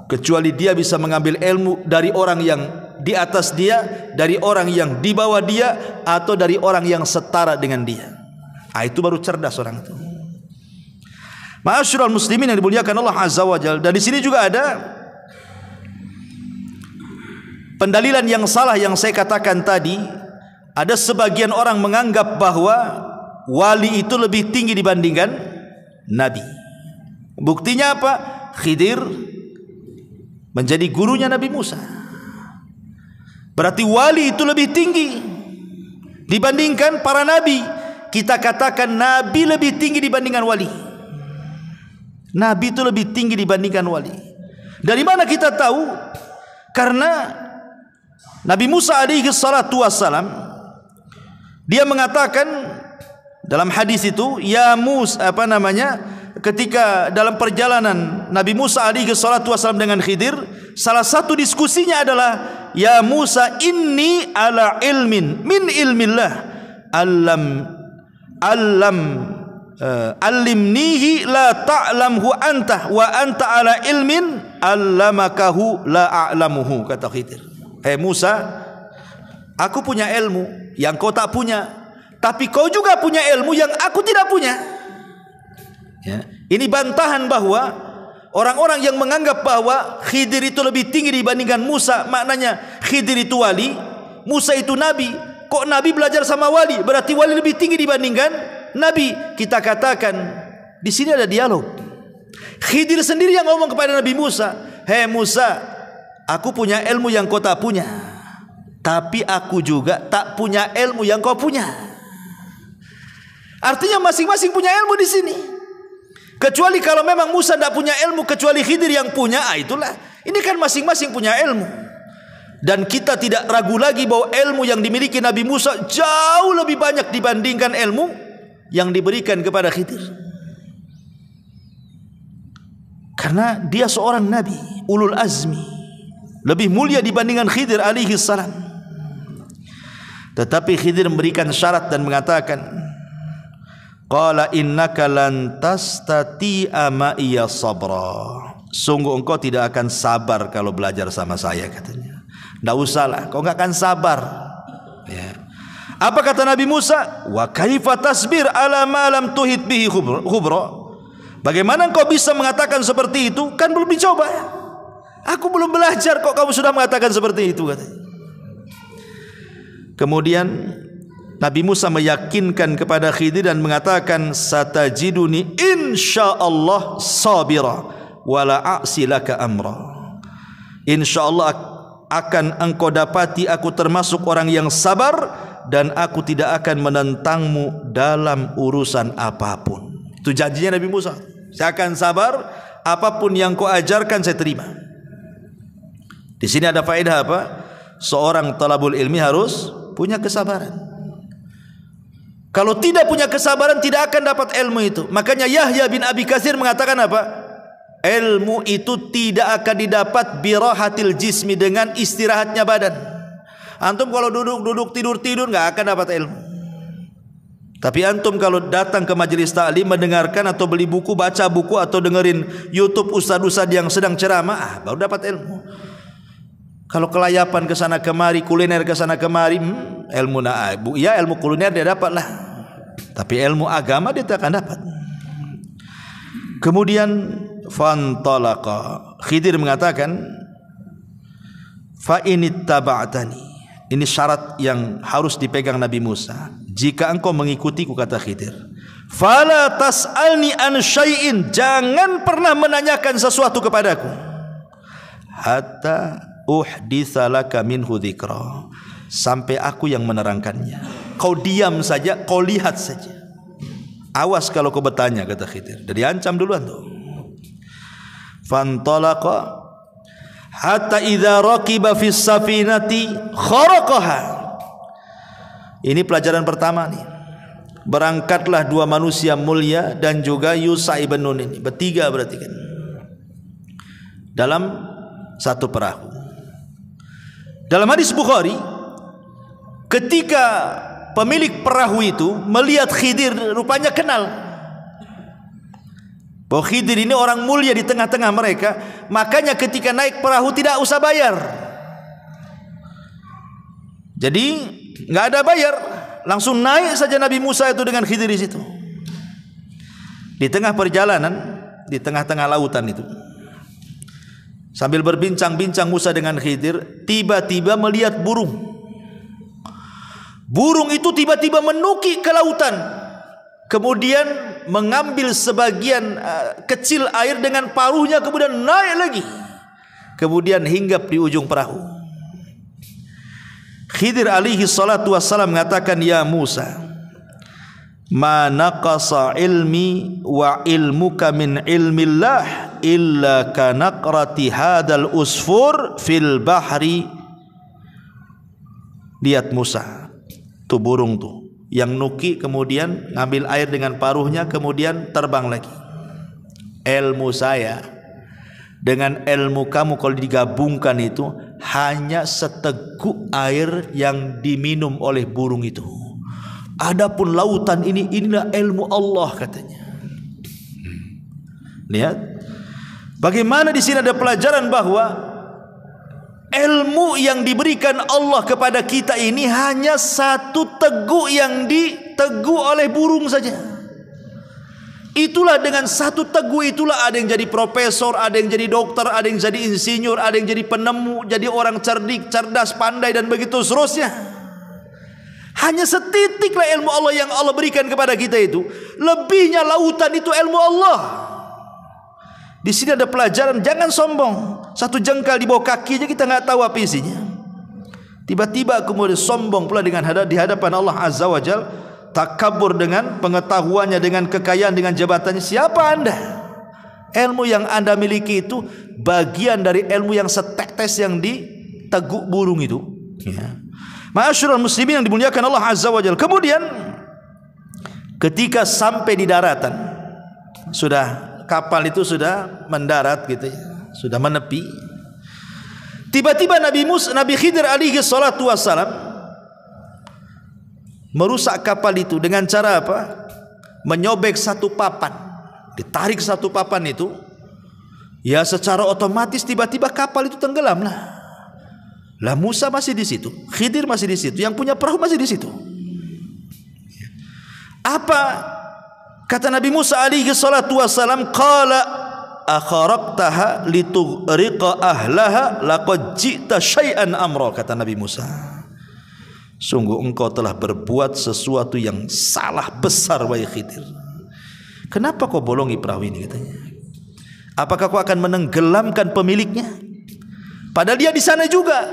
kecuali dia bisa mengambil ilmu dari orang yang di atas dia, dari orang yang di bawah dia atau dari orang yang setara dengan dia. Ah, itu baru cerdas orang itu. Ma'asyiral muslimin yang dimuliakan Allah Azza wa Jalla. Dan di sini juga ada pendalilan yang salah yang saya katakan tadi. Ada sebagian orang menganggap bahwa wali itu lebih tinggi dibandingkan nabi. Buktinya apa? Khidir menjadi gurunya Nabi Musa. Berarti wali itu lebih tinggi dibandingkan para nabi. Kita katakan nabi lebih tinggi dibandingkan wali. Nabi itu lebih tinggi dibandingkan wali. Dari mana kita tahu? Karena Nabi Musa alaihi salatu wassalam dia mengatakan dalam hadis itu ya Mus apa namanya ketika dalam perjalanan Nabi Musa alaihi salatu wasallam dengan Khidir salah satu diskusinya adalah ya Musa inni ala ilmin min ilmillah alam alam uh, eh, alimnihi la ta'lamhu anta wa anta ala ilmin allamakahu la a'lamuhu kata Khidir. Hei eh Musa aku punya ilmu yang kau tak punya tapi kau juga punya ilmu yang aku tidak punya. Ya. Ini bantahan bahwa orang-orang yang menganggap bahwa Khidir itu lebih tinggi dibandingkan Musa, maknanya Khidir itu wali, Musa itu nabi. Kok nabi belajar sama wali? Berarti wali lebih tinggi dibandingkan nabi. Kita katakan di sini ada dialog. Khidir sendiri yang ngomong kepada Nabi Musa, "Hei Musa, aku punya ilmu yang kau tak punya." tapi aku juga tak punya ilmu yang kau punya. Artinya masing-masing punya ilmu di sini. Kecuali kalau memang Musa tidak punya ilmu kecuali Khidir yang punya, ah itulah. Ini kan masing-masing punya ilmu. Dan kita tidak ragu lagi bahwa ilmu yang dimiliki Nabi Musa jauh lebih banyak dibandingkan ilmu yang diberikan kepada Khidir. Karena dia seorang nabi, ulul azmi, lebih mulia dibandingkan Khidir alaihi salam. Tetapi Khidir memberikan syarat dan mengatakan, Qala innaka lan tastati'a ma'iya sabra. Sungguh engkau tidak akan sabar kalau belajar sama saya katanya. Enggak usahlah, kau enggak akan sabar. Ya. Apa kata Nabi Musa? Wa kaifa tasbir ala ma lam tuhit bihi khubra. Bagaimana engkau bisa mengatakan seperti itu? Kan belum dicoba. Aku belum belajar kok kamu sudah mengatakan seperti itu katanya. Kemudian Nabi Musa meyakinkan kepada Khidir dan mengatakan satajiduni insyaallah sabira wala a'silaka amra. Insyaallah akan engkau dapati aku termasuk orang yang sabar dan aku tidak akan menentangmu dalam urusan apapun. Itu janjinya Nabi Musa. Saya akan sabar apapun yang kau ajarkan saya terima. Di sini ada faedah apa? Seorang talabul ilmi harus punya kesabaran. Kalau tidak punya kesabaran tidak akan dapat ilmu itu. Makanya Yahya bin Abi Kasir mengatakan apa? Ilmu itu tidak akan didapat birahatil jismi dengan istirahatnya badan. Antum kalau duduk duduk tidur tidur nggak akan dapat ilmu. Tapi antum kalau datang ke majelis taklim mendengarkan atau beli buku baca buku atau dengerin YouTube ustadz-ustadz yang sedang ceramah ah, baru dapat ilmu. Kalau kelayapan ke sana kemari, kuliner ke sana kemari, hmm, ilmu naib. Ah, ya ilmu kuliner dia dapat lah. Tapi ilmu agama dia tak akan dapat. Kemudian fantalaqa. Khidir mengatakan, fa inittaba'tani. Ini syarat yang harus dipegang Nabi Musa. Jika engkau mengikutiku kata Khidir. Fala tas'alni an syai'in. Jangan pernah menanyakan sesuatu kepadaku. Hatta uhditsa laka minhu dzikra sampai aku yang menerangkannya kau diam saja kau lihat saja awas kalau kau bertanya kata Khidir dari ancam duluan tuh fantalaqa hatta idza raqiba fis safinati kharaqaha ini pelajaran pertama nih berangkatlah dua manusia mulia dan juga Yusa ibn Nun ini bertiga berarti kan dalam satu perahu dalam hadis Bukhari, ketika pemilik perahu itu melihat Khidir rupanya kenal bahwa Khidir ini orang mulia di tengah-tengah mereka makanya ketika naik perahu tidak usah bayar jadi nggak ada bayar langsung naik saja Nabi Musa itu dengan Khidir di situ di tengah perjalanan di tengah-tengah lautan itu Sambil berbincang-bincang Musa dengan Khidir, tiba-tiba melihat burung. Burung itu tiba-tiba menuki ke lautan. Kemudian mengambil sebagian uh, kecil air dengan paruhnya kemudian naik lagi. Kemudian hinggap di ujung perahu. Khidir alaihi salatu wassalam mengatakan, "Ya Musa, ma naqasa ilmi wa ilmuka min ilmillah." illa kanaqrati hadal usfur fil bahri lihat Musa tuh burung tuh yang nuki kemudian ngambil air dengan paruhnya kemudian terbang lagi ilmu saya dengan ilmu kamu kalau digabungkan itu hanya seteguk air yang diminum oleh burung itu adapun lautan ini inilah ilmu Allah katanya lihat Bagaimana di sini ada pelajaran bahwa ilmu yang diberikan Allah kepada kita ini hanya satu teguk yang diteguk oleh burung saja. Itulah dengan satu teguh itulah ada yang jadi profesor, ada yang jadi dokter, ada yang jadi insinyur, ada yang jadi penemu, jadi orang cerdik, cerdas, pandai dan begitu seterusnya. Hanya setitiklah ilmu Allah yang Allah berikan kepada kita itu. Lebihnya lautan itu ilmu Allah. Di sini ada pelajaran jangan sombong. Satu jengkal di bawah kaki aja kita nggak tahu apa isinya. Tiba-tiba kemudian sombong pula dengan hadap di hadapan Allah Azza wa Jal. Takabur dengan pengetahuannya, dengan kekayaan, dengan jabatannya. Siapa anda? Ilmu yang anda miliki itu bagian dari ilmu yang setetes yang di teguk burung itu. Ya. Ma'asyiral muslimin yang dimuliakan Allah Azza wa Jal. Kemudian ketika sampai di daratan sudah kapal itu sudah mendarat gitu ya, sudah menepi. Tiba-tiba Nabi Musa, Nabi Khidir alaihi salatu wassalam merusak kapal itu dengan cara apa? Menyobek satu papan. Ditarik satu papan itu, ya secara otomatis tiba-tiba kapal itu tenggelam lah. Lah Musa masih di situ, Khidir masih di situ, yang punya perahu masih di situ. Apa Kata Nabi Musa alaihi salatu wasalam, qala akharaqtaha litughriqa ahlaha laqad ji'ta syai'an amra kata Nabi Musa. Sungguh engkau telah berbuat sesuatu yang salah besar wahai Khidir. Kenapa kau bolongi perahu ini katanya? Apakah kau akan menenggelamkan pemiliknya? Padahal dia di sana juga.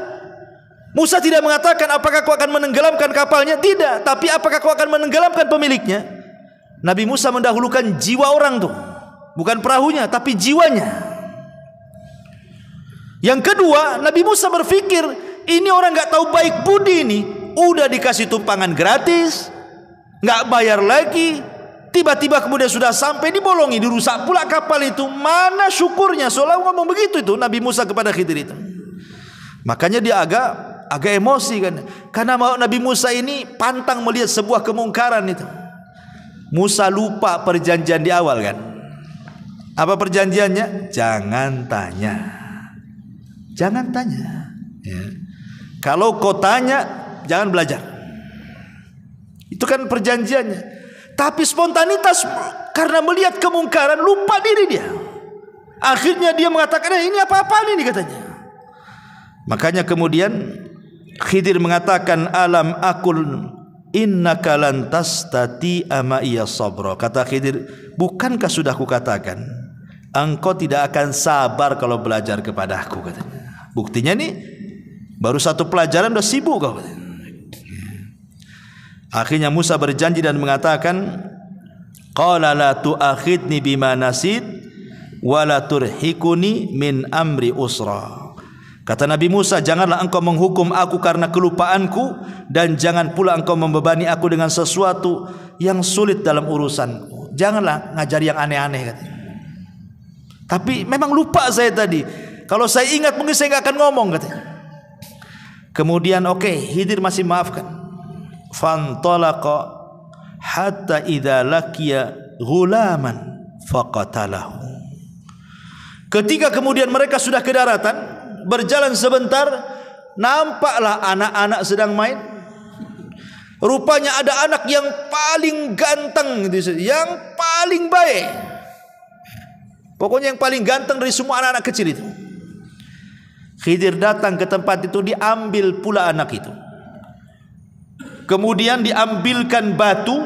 Musa tidak mengatakan apakah kau akan menenggelamkan kapalnya? Tidak, tapi apakah kau akan menenggelamkan pemiliknya? Nabi Musa mendahulukan jiwa orang tuh, bukan perahunya, tapi jiwanya. Yang kedua, Nabi Musa berpikir ini orang nggak tahu baik budi ini, udah dikasih tumpangan gratis, nggak bayar lagi, tiba-tiba kemudian sudah sampai dibolongi, dirusak pula kapal itu. Mana syukurnya? Soalnya ngomong begitu itu Nabi Musa kepada Khidir itu. Makanya dia agak agak emosi kan karena mau Nabi Musa ini pantang melihat sebuah kemungkaran itu Musa lupa perjanjian di awal kan? Apa perjanjiannya? Jangan tanya. Jangan tanya. Ya. Kalau kau tanya, jangan belajar. Itu kan perjanjiannya. Tapi spontanitas karena melihat kemungkaran lupa diri dia. Akhirnya dia mengatakan eh, ini apa apa ini katanya. Makanya kemudian Khidir mengatakan alam akul innaka lan tati ama iya sabra kata Khidir bukankah sudah kukatakan engkau tidak akan sabar kalau belajar kepadaku katanya buktinya nih baru satu pelajaran udah sibuk kau akhirnya Musa berjanji dan mengatakan qala la tu'akhidni bima nasid wa la turhikuni min amri usra Kata Nabi Musa, janganlah engkau menghukum aku karena kelupaanku dan jangan pula engkau membebani aku dengan sesuatu yang sulit dalam urusan. Janganlah ngajari yang aneh-aneh Tapi memang lupa saya tadi. Kalau saya ingat mungkin saya nggak akan ngomong katanya. Kemudian oke, okay, Hidir masih maafkan. Fantalaqa hatta idza laqiya ghulaman faqatalahu. Ketika kemudian mereka sudah ke daratan, Berjalan sebentar, nampaklah anak-anak sedang main. Rupanya ada anak yang paling ganteng, gitu. yang paling baik. Pokoknya yang paling ganteng dari semua anak-anak kecil itu. Khidir datang ke tempat itu diambil pula anak itu. Kemudian diambilkan batu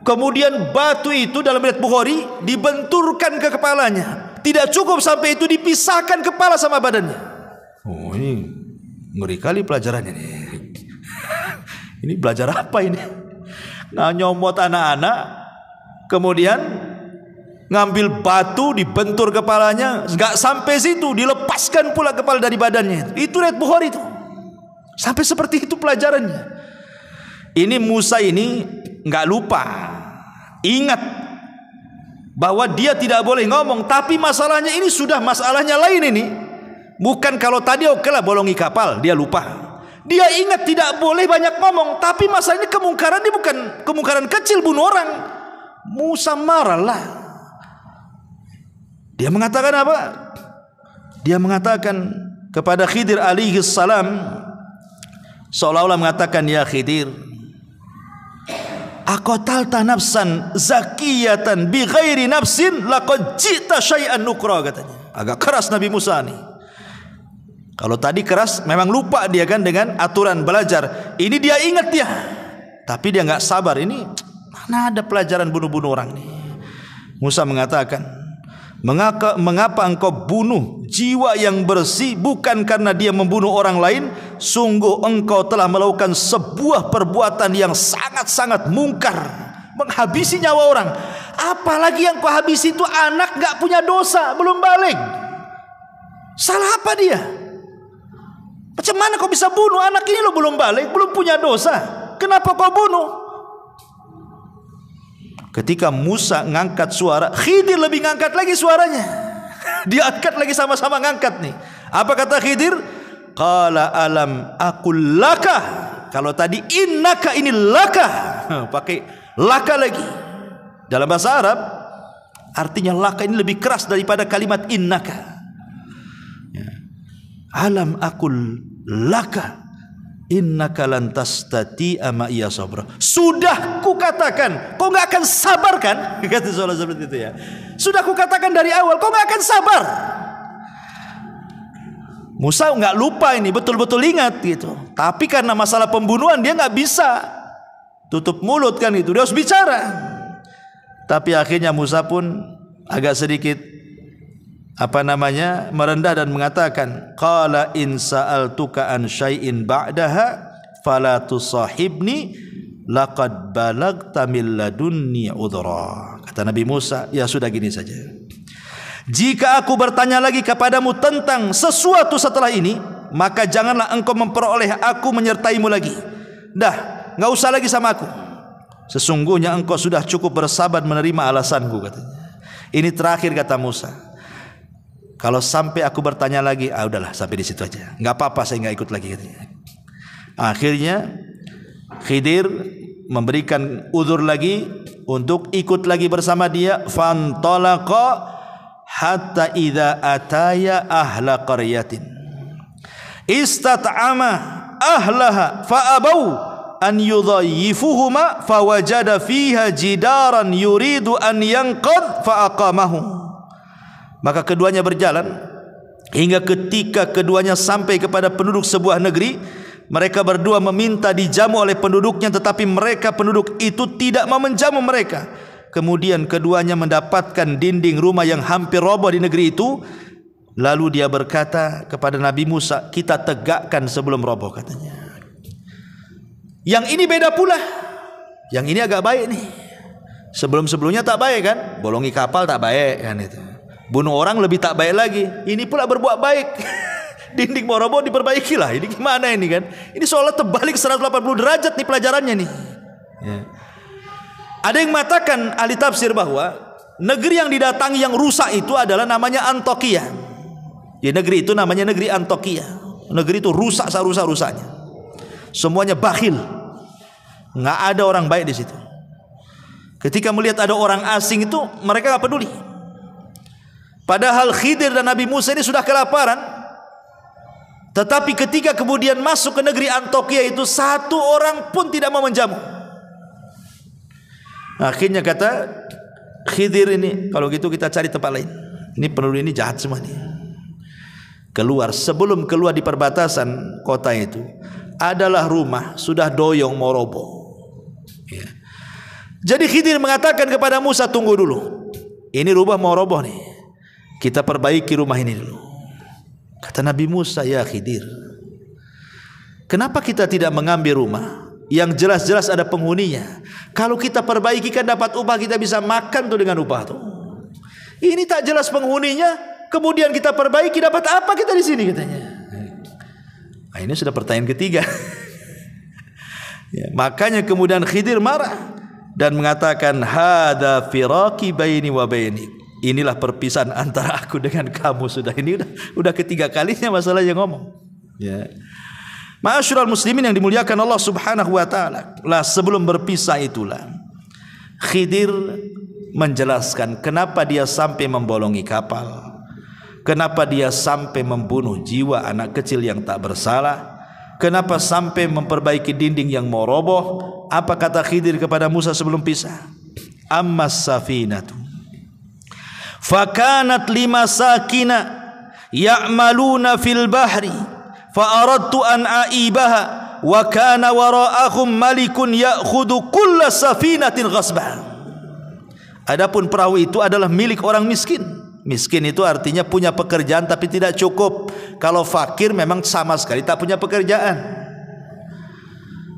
Kemudian batu itu dalam riwayat Bukhari dibenturkan ke kepalanya. Tidak cukup sampai itu dipisahkan kepala sama badannya. Oh ini ngeri kali pelajarannya nih. [laughs] ini belajar apa ini? Nah nyomot anak-anak kemudian ngambil batu dibentur kepalanya nggak sampai situ dilepaskan pula kepala dari badannya itu Red buhor itu sampai seperti itu pelajarannya ini Musa ini nggak lupa ingat bahwa dia tidak boleh ngomong tapi masalahnya ini sudah masalahnya lain ini Bukan kalau tadi oke lah bolongi kapal, dia lupa. Dia ingat tidak boleh banyak ngomong, tapi ini kemungkaran ini bukan kemungkaran kecil bunuh orang. Musa marahlah. Dia mengatakan apa? Dia mengatakan kepada Khidir alaihi salam seolah-olah mengatakan ya Khidir aqatalta nafsan zakiyatan bi ghairi nafsin laqad jita syai'an nukra katanya. Agak keras Nabi Musa nih. Kalau tadi keras memang lupa dia kan dengan aturan belajar. Ini dia ingat ya, Tapi dia nggak sabar. Ini mana ada pelajaran bunuh-bunuh orang nih. Musa mengatakan, mengapa, mengapa engkau bunuh jiwa yang bersih bukan karena dia membunuh orang lain? Sungguh engkau telah melakukan sebuah perbuatan yang sangat-sangat mungkar. Menghabisi nyawa orang. Apalagi yang kau habisi itu anak nggak punya dosa, belum balik. Salah apa dia? Macam mana kau bisa bunuh anak ini lo belum balik, belum punya dosa. Kenapa kau bunuh? Ketika Musa ngangkat suara, Khidir lebih ngangkat lagi suaranya. [laughs] Diangkat lagi sama-sama ngangkat nih. Apa kata Khidir? Qala alam aku laka. Kalau tadi innaka ini laka. [laughs] Pakai laka lagi. Dalam bahasa Arab artinya laka ini lebih keras daripada kalimat innaka alam akul laka innaka lan tastati'a ma'iya sabra. Sudah kukatakan, kau nggak akan sabar kan? [laughs] Kata Rasulullah seperti itu ya. Sudah kukatakan dari awal, kau nggak akan sabar. Musa nggak lupa ini, betul-betul ingat gitu. Tapi karena masalah pembunuhan dia nggak bisa tutup mulut kan itu, dia harus bicara. Tapi akhirnya Musa pun agak sedikit apa namanya merendah dan mengatakan qala in sa'altuka an syai'in ba'daha fala tusahibni laqad balagta min ladunni udhra kata Nabi Musa ya sudah gini saja jika aku bertanya lagi kepadamu tentang sesuatu setelah ini maka janganlah engkau memperoleh aku menyertaimu lagi dah enggak usah lagi sama aku sesungguhnya engkau sudah cukup bersabar menerima alasanku katanya ini terakhir kata Musa kalau sampai aku bertanya lagi, ah udahlah sampai di situ aja. Enggak apa-apa saya enggak ikut lagi katanya. Akhirnya Khidir memberikan udur lagi untuk ikut lagi bersama dia fantalaqa hatta idza ataya ahla qaryatin istat'ama ahlaha fa'abau an yudhayifuhuma fawajada fiha jidaran yuridu an yanqad fa maka keduanya berjalan hingga ketika keduanya sampai kepada penduduk sebuah negeri, mereka berdua meminta dijamu oleh penduduknya tetapi mereka penduduk itu tidak mau menjamu mereka. Kemudian keduanya mendapatkan dinding rumah yang hampir roboh di negeri itu. Lalu dia berkata kepada Nabi Musa, "Kita tegakkan sebelum roboh," katanya. Yang ini beda pula. Yang ini agak baik nih. Sebelum-sebelumnya tak baik kan? Bolongi kapal tak baik kan itu. Bunuh orang lebih tak baik lagi. Ini pula berbuat baik. [laughs] Dinding Morobo diperbaiki lah. Ini gimana ini kan? Ini seolah terbalik 180 derajat nih pelajarannya nih. Ya. Ada yang mengatakan ahli tafsir bahwa negeri yang didatangi yang rusak itu adalah namanya Antokia. Ya negeri itu namanya negeri Antokia. Negeri itu rusak rusak rusaknya. Semuanya bakhil. Nggak ada orang baik di situ. Ketika melihat ada orang asing itu mereka nggak peduli. Padahal Khidir dan Nabi Musa ini sudah kelaparan. Tetapi ketika kemudian masuk ke negeri Antokia itu satu orang pun tidak mau menjamu. Akhirnya kata Khidir ini kalau gitu kita cari tempat lain. Ini penulis ini jahat semua nih. Keluar sebelum keluar di perbatasan kota itu adalah rumah sudah doyong mau Ya. Jadi Khidir mengatakan kepada Musa tunggu dulu. Ini rumah mau nih. Kita perbaiki rumah ini dulu. Kata Nabi Musa, ya Khidir. Kenapa kita tidak mengambil rumah yang jelas-jelas ada penghuninya? Kalau kita perbaiki kan dapat upah, kita bisa makan tuh dengan upah tuh. Ini tak jelas penghuninya, kemudian kita perbaiki dapat apa kita di sini katanya. Nah, ini sudah pertanyaan ketiga. [laughs] Ya, makanya kemudian Khidir marah dan mengatakan hada firaki baini wa bainik inilah perpisahan antara aku dengan kamu sudah ini udah, udah ketiga kalinya masalahnya ngomong ya Ma'asyiral muslimin yang dimuliakan Allah Subhanahu wa taala lah sebelum berpisah itulah Khidir menjelaskan kenapa dia sampai membolongi kapal kenapa dia sampai membunuh jiwa anak kecil yang tak bersalah kenapa sampai memperbaiki dinding yang mau roboh apa kata Khidir kepada Musa sebelum pisah ammas safinatu fakanat lima sakina ya'maluna fil bahri fa aradtu an aibaha wa kana wara'ahum malikun ya'khudhu Adapun perahu itu adalah milik orang miskin. Miskin itu artinya punya pekerjaan tapi tidak cukup. Kalau fakir memang sama sekali tak punya pekerjaan.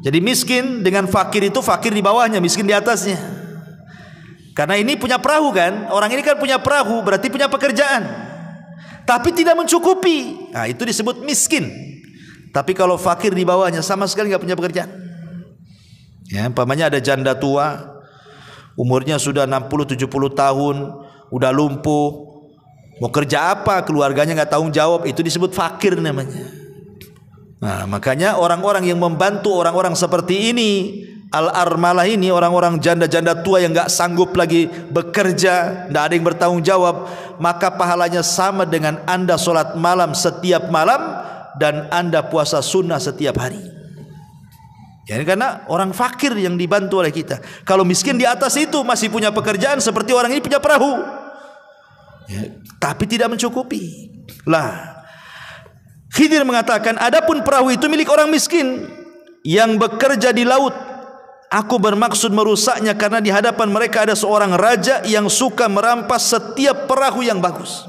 Jadi miskin dengan fakir itu fakir di bawahnya, miskin di atasnya. Karena ini punya perahu kan, orang ini kan punya perahu, berarti punya pekerjaan. Tapi tidak mencukupi. Nah, itu disebut miskin. Tapi kalau fakir di bawahnya sama sekali nggak punya pekerjaan. Ya, umpamanya ada janda tua, umurnya sudah 60 70 tahun, udah lumpuh, mau kerja apa, keluarganya nggak tanggung jawab, itu disebut fakir namanya. Nah, makanya orang-orang yang membantu orang-orang seperti ini Al-Armalah ini orang-orang janda-janda tua yang enggak sanggup lagi bekerja, tidak ada yang bertanggung jawab, maka pahalanya sama dengan Anda sholat malam setiap malam dan Anda puasa sunnah setiap hari. Ya, ini karena orang fakir yang dibantu oleh kita. Kalau miskin di atas itu masih punya pekerjaan seperti orang ini punya perahu. Ya, tapi tidak mencukupi. Lah, Khidir mengatakan adapun perahu itu milik orang miskin yang bekerja di laut Aku bermaksud merusaknya karena di hadapan mereka ada seorang raja yang suka merampas setiap perahu yang bagus.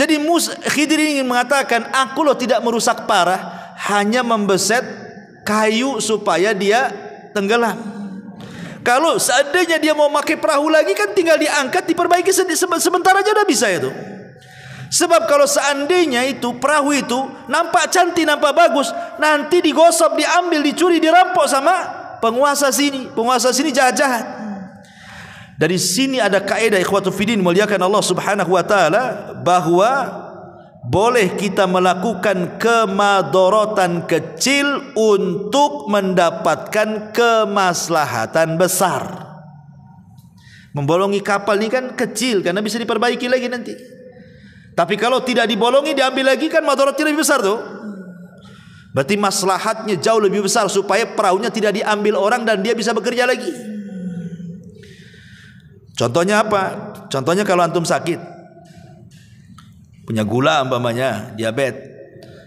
Jadi Musa, Khidir ingin mengatakan, aku loh tidak merusak parah, hanya membeset kayu supaya dia tenggelam. Kalau seandainya dia mau pakai perahu lagi kan tinggal diangkat, diperbaiki sebentar aja udah bisa itu. Ya Sebab kalau seandainya itu perahu itu nampak cantik, nampak bagus, nanti digosok, diambil, dicuri, dirampok sama penguasa sini. Penguasa sini jahat-jahat. Dari sini ada kaidah ikhwatul fidin muliakan Allah Subhanahu wa taala bahwa boleh kita melakukan kemadorotan kecil untuk mendapatkan kemaslahatan besar. Membolongi kapal ini kan kecil karena bisa diperbaiki lagi nanti. Tapi kalau tidak dibolongi diambil lagi kan madaratnya lebih besar tuh. Berarti maslahatnya jauh lebih besar supaya perahunya tidak diambil orang dan dia bisa bekerja lagi. Contohnya apa? Contohnya kalau antum sakit punya gula umpamanya, diabetes.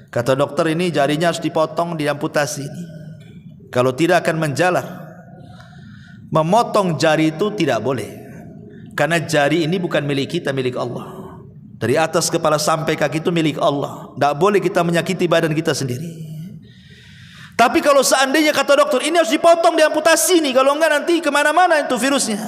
Kata dokter ini jarinya harus dipotong, diamputasi. Kalau tidak akan menjalar. Memotong jari itu tidak boleh. Karena jari ini bukan milik kita, milik Allah. Dari atas kepala sampai kaki itu milik Allah. Tidak boleh kita menyakiti badan kita sendiri. Tapi kalau seandainya kata dokter ini harus dipotong diamputasi nih, kalau enggak nanti kemana-mana itu virusnya.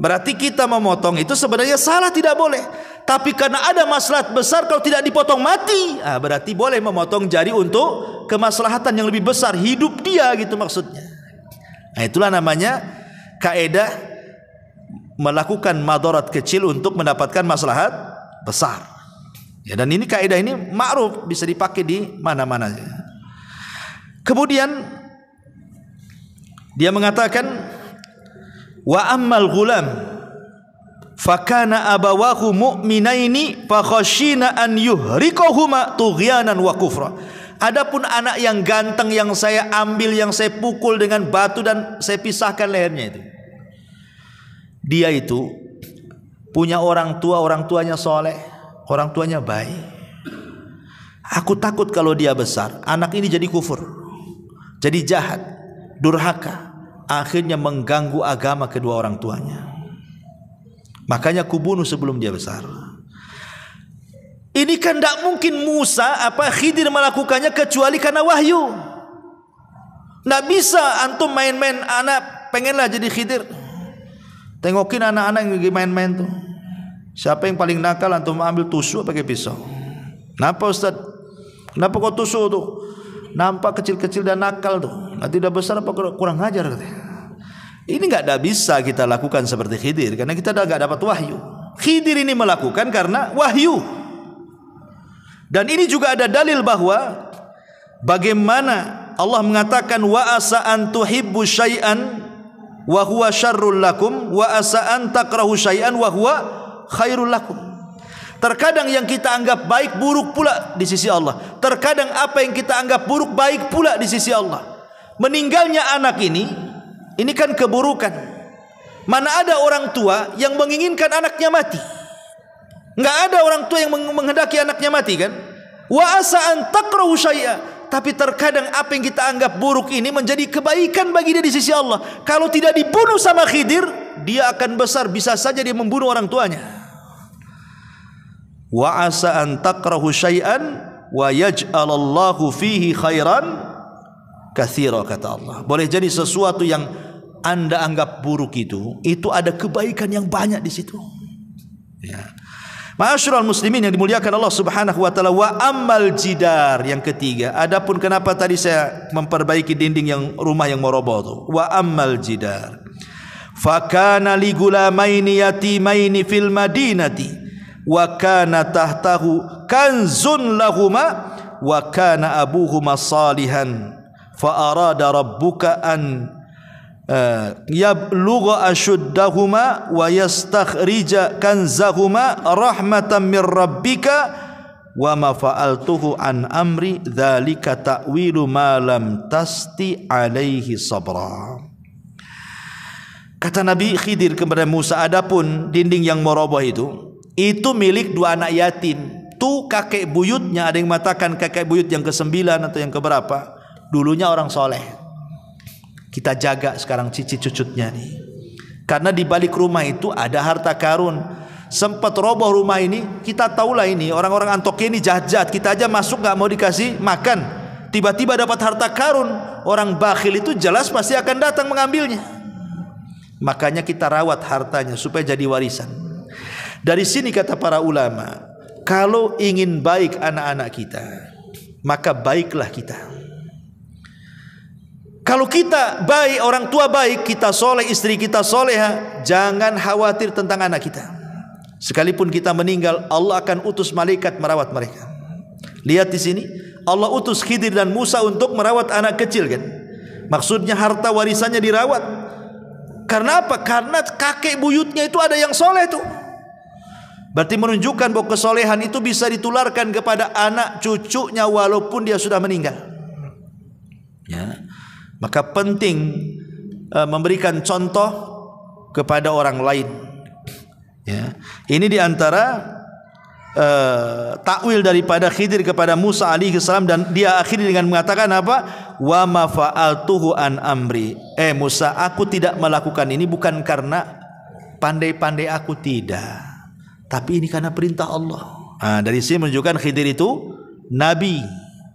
Berarti kita memotong itu sebenarnya salah tidak boleh. Tapi karena ada maslahat besar kalau tidak dipotong mati, ah, berarti boleh memotong jari untuk kemaslahatan yang lebih besar hidup dia gitu maksudnya. Nah, itulah namanya kaedah melakukan madorat kecil untuk mendapatkan maslahat besar. Ya, dan ini kaidah ini ma'ruf bisa dipakai di mana-mana. Kemudian dia mengatakan wa ammal ghulam fakana abawahu mu'minaini khashina an yuhrikahuma tughyanan wa kufra. Adapun anak yang ganteng yang saya ambil yang saya pukul dengan batu dan saya pisahkan lehernya itu. Dia itu punya orang tua, orang tuanya soleh, orang tuanya baik. Aku takut kalau dia besar, anak ini jadi kufur, jadi jahat, durhaka, akhirnya mengganggu agama kedua orang tuanya. Makanya aku bunuh sebelum dia besar. Ini kan tidak mungkin Musa apa Khidir melakukannya kecuali karena wahyu. Tidak bisa antum main-main anak pengenlah jadi Khidir. Tengokin anak-anak yang main-main tuh. Siapa yang paling nakal antum ambil tusuk pakai pisau. Kenapa Ustaz? Kenapa kau tusuk tuh? Nampak kecil-kecil dan nakal tuh. Nanti udah besar apa kurang ajar katanya. Ini nggak ada bisa kita lakukan seperti Khidir karena kita nggak dapat wahyu. Khidir ini melakukan karena wahyu. Dan ini juga ada dalil bahwa bagaimana Allah mengatakan wa asa an tuhibbu syai'an wa huwa syarrul lakum wa asa takrahu syai'an wa huwa khairul lakum. Terkadang yang kita anggap baik buruk pula di sisi Allah. Terkadang apa yang kita anggap buruk baik pula di sisi Allah. Meninggalnya anak ini ini kan keburukan. Mana ada orang tua yang menginginkan anaknya mati? Enggak ada orang tua yang menghendaki anaknya mati kan? Wa asa an takrahu syai'a tapi terkadang apa yang kita anggap buruk ini menjadi kebaikan bagi dia di sisi Allah. Kalau tidak dibunuh sama Khidir, dia akan besar bisa saja dia membunuh orang tuanya. Wa asa an takrahu syai'an wa yaj'alallahu fihi khairan katsira kata Allah. Boleh jadi sesuatu yang Anda anggap buruk itu, itu ada kebaikan yang banyak di situ. Ya. Ma'asyiral muslimin yang dimuliakan Allah Subhanahu wa taala wa amal jidar yang ketiga. Adapun kenapa tadi saya memperbaiki dinding yang rumah yang meroboh itu. Wa amal jidar. Fakana li gulamaini yatimaini fil madinati wa kana tahtahu kanzun lahuma wa kana abuhuma salihan fa arada rabbuka an Eh, yablugha ashuddahuma wa yastakhrija kanzahuma rahmatan min rabbika wa ma fa'altuhu an amri dzalika ta'wilu ma lam tasti alaihi sabra kata Nabi Khidir kepada Musa adapun dinding yang meroboh itu itu milik dua anak yatim tu kakek buyutnya ada yang mengatakan kakek buyut yang ke kesembilan atau yang keberapa dulunya orang soleh kita jaga sekarang cici cucutnya nih. Karena di balik rumah itu ada harta karun. Sempat roboh rumah ini, kita tahulah ini orang-orang antok ini jahat-jahat. Kita aja masuk nggak mau dikasih makan. Tiba-tiba dapat harta karun, orang bakhil itu jelas pasti akan datang mengambilnya. Makanya kita rawat hartanya supaya jadi warisan. Dari sini kata para ulama, kalau ingin baik anak-anak kita, maka baiklah kita. Kalau kita baik, orang tua baik, kita soleh, istri kita soleha, jangan khawatir tentang anak kita. Sekalipun kita meninggal, Allah akan utus malaikat merawat mereka. Lihat di sini, Allah utus Khidir dan Musa untuk merawat anak kecil kan. Maksudnya harta warisannya dirawat. Karena apa? Karena kakek buyutnya itu ada yang soleh tuh. Berarti menunjukkan bahwa kesolehan itu bisa ditularkan kepada anak cucunya walaupun dia sudah meninggal. Maka penting uh, memberikan contoh kepada orang lain. Ya. Ini diantara uh, eh, takwil daripada Khidir kepada Musa alaihi salam dan dia akhiri dengan mengatakan apa? Wa al tuhan an amri. Eh Musa, aku tidak melakukan ini bukan karena pandai-pandai aku tidak. Tapi ini karena perintah Allah. Nah, dari sini menunjukkan Khidir itu nabi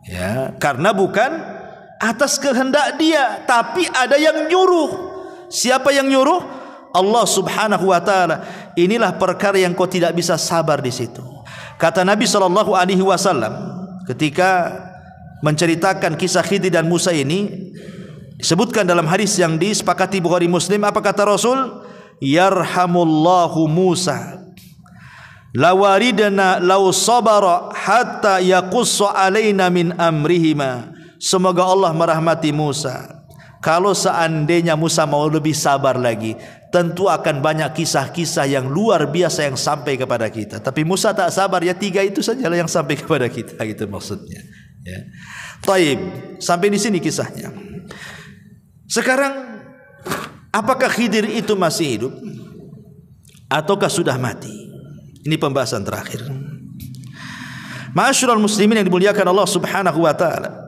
ya, karena bukan atas kehendak dia tapi ada yang nyuruh siapa yang nyuruh Allah Subhanahu wa taala inilah perkara yang kau tidak bisa sabar di situ kata Nabi sallallahu alaihi wasallam ketika menceritakan kisah Khidir dan Musa ini disebutkan dalam hadis yang disepakati Bukhari Muslim apa kata Rasul yarhamullahu Musa lawaridana law sabara hatta yaqussa alaina min amrihima Semoga Allah merahmati Musa. Kalau seandainya Musa mau lebih sabar lagi, tentu akan banyak kisah-kisah yang luar biasa yang sampai kepada kita. Tapi Musa tak sabar ya tiga itu sajalah yang sampai kepada kita gitu maksudnya. Ya. Taib sampai di sini kisahnya. Sekarang apakah Khidir itu masih hidup ataukah sudah mati? Ini pembahasan terakhir. Masyurul muslimin yang dimuliakan Allah Subhanahu wa taala.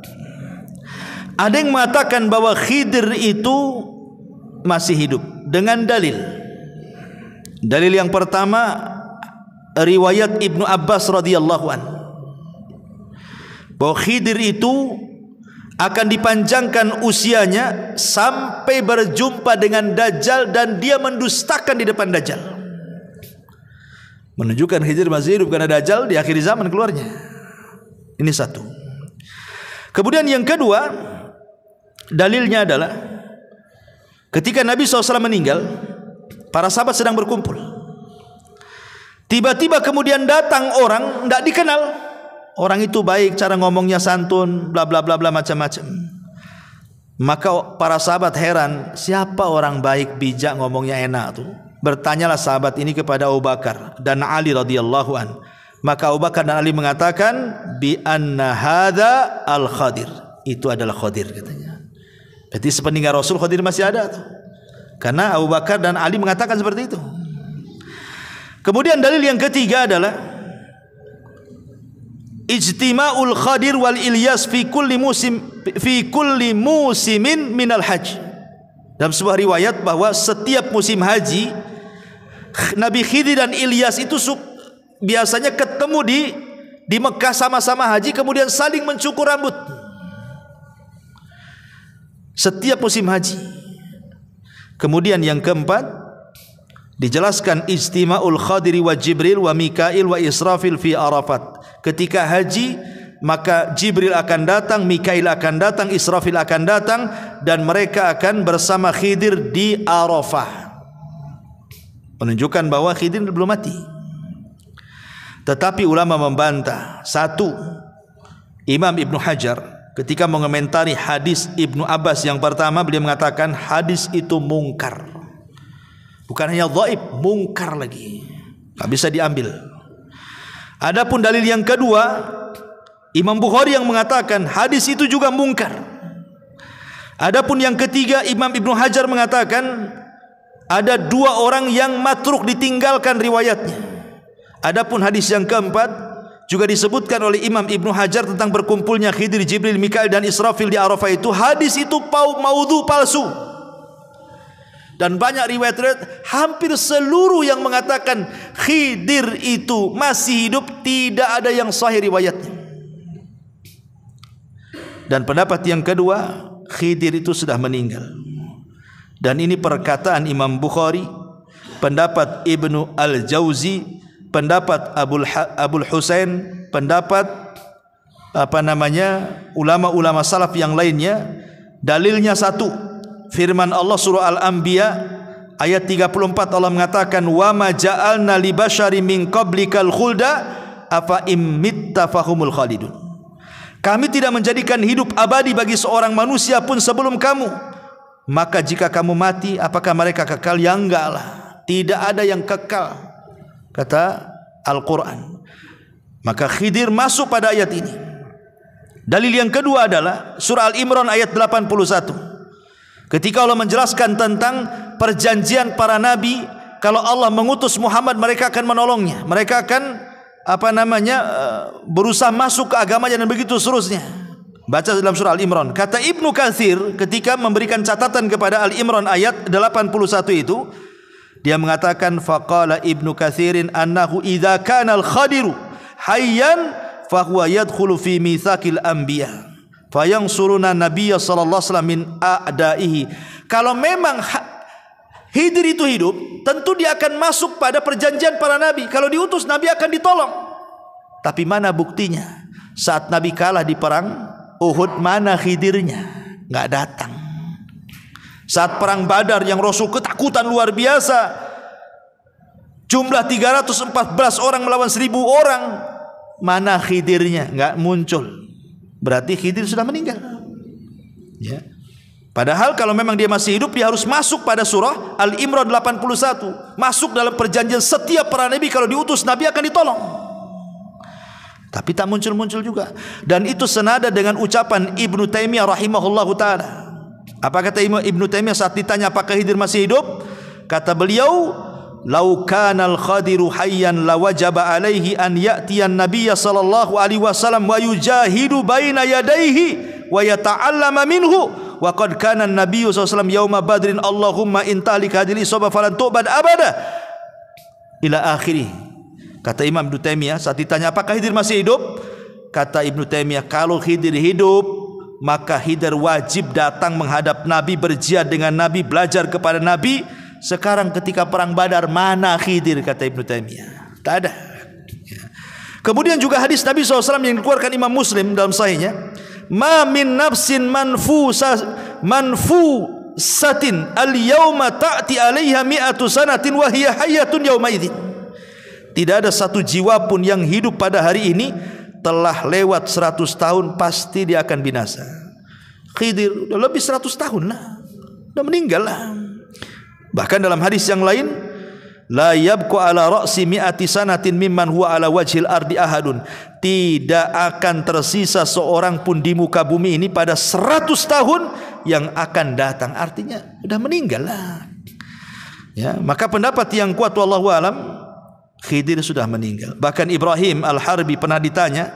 Ada yang mengatakan bahwa Khidir itu masih hidup dengan dalil. Dalil yang pertama riwayat Ibnu Abbas radhiyallahu an bahwa Khidir itu akan dipanjangkan usianya sampai berjumpa dengan Dajjal dan dia mendustakan di depan Dajjal. Menunjukkan Khidir masih hidup karena Dajjal di akhir zaman keluarnya. Ini satu. Kemudian yang kedua, Dalilnya adalah ketika Nabi SAW meninggal, para sahabat sedang berkumpul. Tiba-tiba kemudian datang orang tidak dikenal. Orang itu baik, cara ngomongnya santun, bla bla bla bla macam-macam. Maka para sahabat heran, siapa orang baik bijak ngomongnya enak tuh? Bertanyalah sahabat ini kepada Abu Bakar dan Ali radhiyallahu an. Maka Abu Bakar dan Ali mengatakan bi anna al Khadir. Itu adalah Khadir katanya. Jadi sepeninggal Rasul Khadir masih ada tuh. Karena Abu Bakar dan Ali mengatakan seperti itu. Kemudian dalil yang ketiga adalah ijtima'ul Khadir wal Ilyas fi kulli musim fi kulli musimin minal hajj. Dalam sebuah riwayat bahwa setiap musim haji Nabi Khidir dan Ilyas itu sub, biasanya ketemu di di Mekah sama-sama haji kemudian saling mencukur rambut setiap musim haji. Kemudian yang keempat dijelaskan istimaul khadiri wa jibril wa mikail wa israfil fi arafat. Ketika haji maka Jibril akan datang, Mikail akan datang, Israfil akan datang dan mereka akan bersama Khidir di Arafah. Menunjukkan bahwa Khidir belum mati. Tetapi ulama membantah. Satu, Imam Ibn Hajar Ketika mengomentari hadis Ibnu Abbas yang pertama beliau mengatakan hadis itu mungkar. Bukan hanya dhaif, mungkar lagi. Enggak bisa diambil. Adapun dalil yang kedua, Imam Bukhari yang mengatakan hadis itu juga mungkar. Adapun yang ketiga Imam Ibnu Hajar mengatakan ada dua orang yang matruk ditinggalkan riwayatnya. Adapun hadis yang keempat juga disebutkan oleh Imam Ibnu Hajar tentang berkumpulnya Khidir, Jibril, Mikail dan Israfil di Arafah itu hadis itu pau maudhu palsu. Dan banyak riwayat-riwayat hampir seluruh yang mengatakan Khidir itu masih hidup tidak ada yang sahih riwayatnya. Dan pendapat yang kedua, Khidir itu sudah meninggal. Dan ini perkataan Imam Bukhari, pendapat Ibnu Al-Jauzi pendapat Abul Abul Husain, pendapat apa namanya ulama-ulama salaf yang lainnya dalilnya satu firman Allah surah Al-Anbiya ayat 34 Allah mengatakan wa ma ja'alna li basyari min qablikal khulda afa immitta fahumul khalidun kami tidak menjadikan hidup abadi bagi seorang manusia pun sebelum kamu maka jika kamu mati apakah mereka kekal ya enggak lah tidak ada yang kekal kata Al-Quran. Maka Khidir masuk pada ayat ini. Dalil yang kedua adalah surah Al-Imran ayat 81. Ketika Allah menjelaskan tentang perjanjian para nabi kalau Allah mengutus Muhammad mereka akan menolongnya. Mereka akan apa namanya eh, berusaha masuk ke agamanya dan begitu seterusnya. Baca dalam surah Al-Imran. Kata Ibnu Katsir ketika memberikan catatan kepada Al-Imran ayat 81 itu, dia mengatakan faqala Ibnu Katsirin annahu idza kana al-Khadiru hayyan fahuwa yadkhulu fi mitsaqil anbiya fayansuruna nabiyya sallallahu alaihi wasallam min a'daihi. Kalau memang Hidir itu hidup, tentu dia akan masuk pada perjanjian para nabi. Kalau diutus nabi akan ditolong. Tapi mana buktinya? Saat nabi kalah di perang Uhud mana Khidirnya? Nggak datang. Saat perang Badar yang Rasul ketakutan luar biasa jumlah 314 orang melawan 1000 orang mana khidirnya Enggak muncul berarti khidir sudah meninggal ya padahal kalau memang dia masih hidup dia harus masuk pada surah Al Imran 81 masuk dalam perjanjian setiap para nabi kalau diutus nabi akan ditolong tapi tak muncul-muncul juga dan itu senada dengan ucapan Ibnu Taimiyah rahimahullahu taala apa kata Imam Ibn Taimiyah saat ditanya apakah Khidir masih hidup? Kata beliau, "Lau kana al-Khadiru hayyan lawajaba alaihi an an nabiyya sallallahu alaihi wasallam wa yujahidu baina yadayhi wa yata'allama minhu." Wa qad kana an-nabiyyu sallallahu alaihi yauma badrin Allahumma intalik hadhihi sabab falan tu'bad abada ila akhirih. Kata Imam Ibn Taimiyah saat ditanya apakah Khidir masih hidup? Kata Ibn Taimiyah kalau Khidir hidup maka Hidar wajib datang menghadap Nabi berjihad dengan Nabi belajar kepada Nabi sekarang ketika perang Badar mana Khidir kata Ibnu Taimiyah tak ada ya. kemudian juga hadis Nabi SAW yang dikeluarkan Imam Muslim dalam sahihnya ma min nafsin manfu manfu satin al yauma ta'ti alaiha mi'atu sanatin wa hiya hayyatun yauma idzin tidak ada satu jiwa pun yang hidup pada hari ini telah lewat 100 tahun pasti dia akan binasa. Khidir udah lebih 100 tahun lah. Udah meninggal lah. Bahkan dalam hadis yang lain la yabqa ala ra'si mi'ati sanatin mimman huwa ala wajhil ardi ahadun. Tidak akan tersisa seorang pun di muka bumi ini pada 100 tahun yang akan datang. Artinya udah meninggal lah. Ya, maka pendapat yang kuat wallahu alam Khidir sudah meninggal. Bahkan Ibrahim Al-Harbi pernah ditanya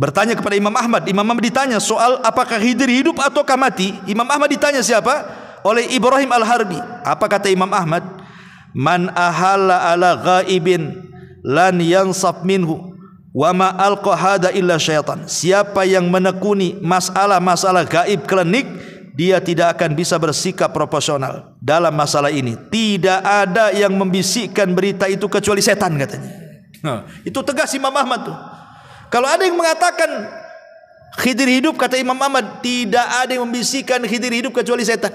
bertanya kepada Imam Ahmad. Imam Ahmad ditanya soal apakah Khidir hidup ataukah mati? Imam Ahmad ditanya siapa? Oleh Ibrahim Al-Harbi. Apa kata Imam Ahmad? Man ahala ala ghaibin lan yansab minhu wa ma alqa hada illa syaitan. Siapa yang menekuni masalah-masalah gaib klinik dia tidak akan bisa bersikap proporsional dalam masalah ini. Tidak ada yang membisikkan berita itu kecuali setan katanya. Nah, itu tegas Imam Ahmad tuh. Kalau ada yang mengatakan Khidir hidup kata Imam Ahmad tidak ada yang membisikkan Khidir hidup kecuali setan.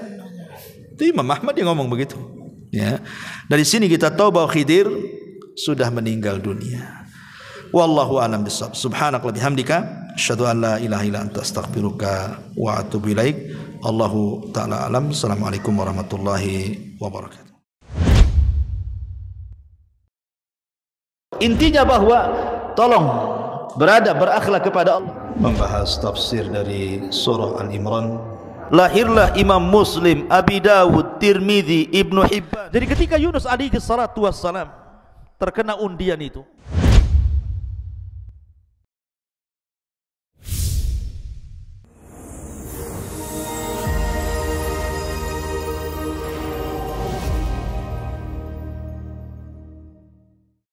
Itu Imam Ahmad yang ngomong begitu. Ya. Dari sini kita tahu bahwa Khidir sudah meninggal dunia. Wallahu a'lam bishawab. Subhanakallahumma bihamdika asyhadu an la ilaha illa anta astaghfiruka wa atubu ilaika. Allahu taala alam. Assalamualaikum warahmatullahi wabarakatuh. Intinya bahwa tolong berada berakhlak kepada Allah. Membahas tafsir dari surah Al-Imran lahirlah Imam Muslim, Abi Dawud, Tirmidzi, Ibnu Hibban. Jadi ketika Yunus alaihi salatu wassalam terkena undian itu,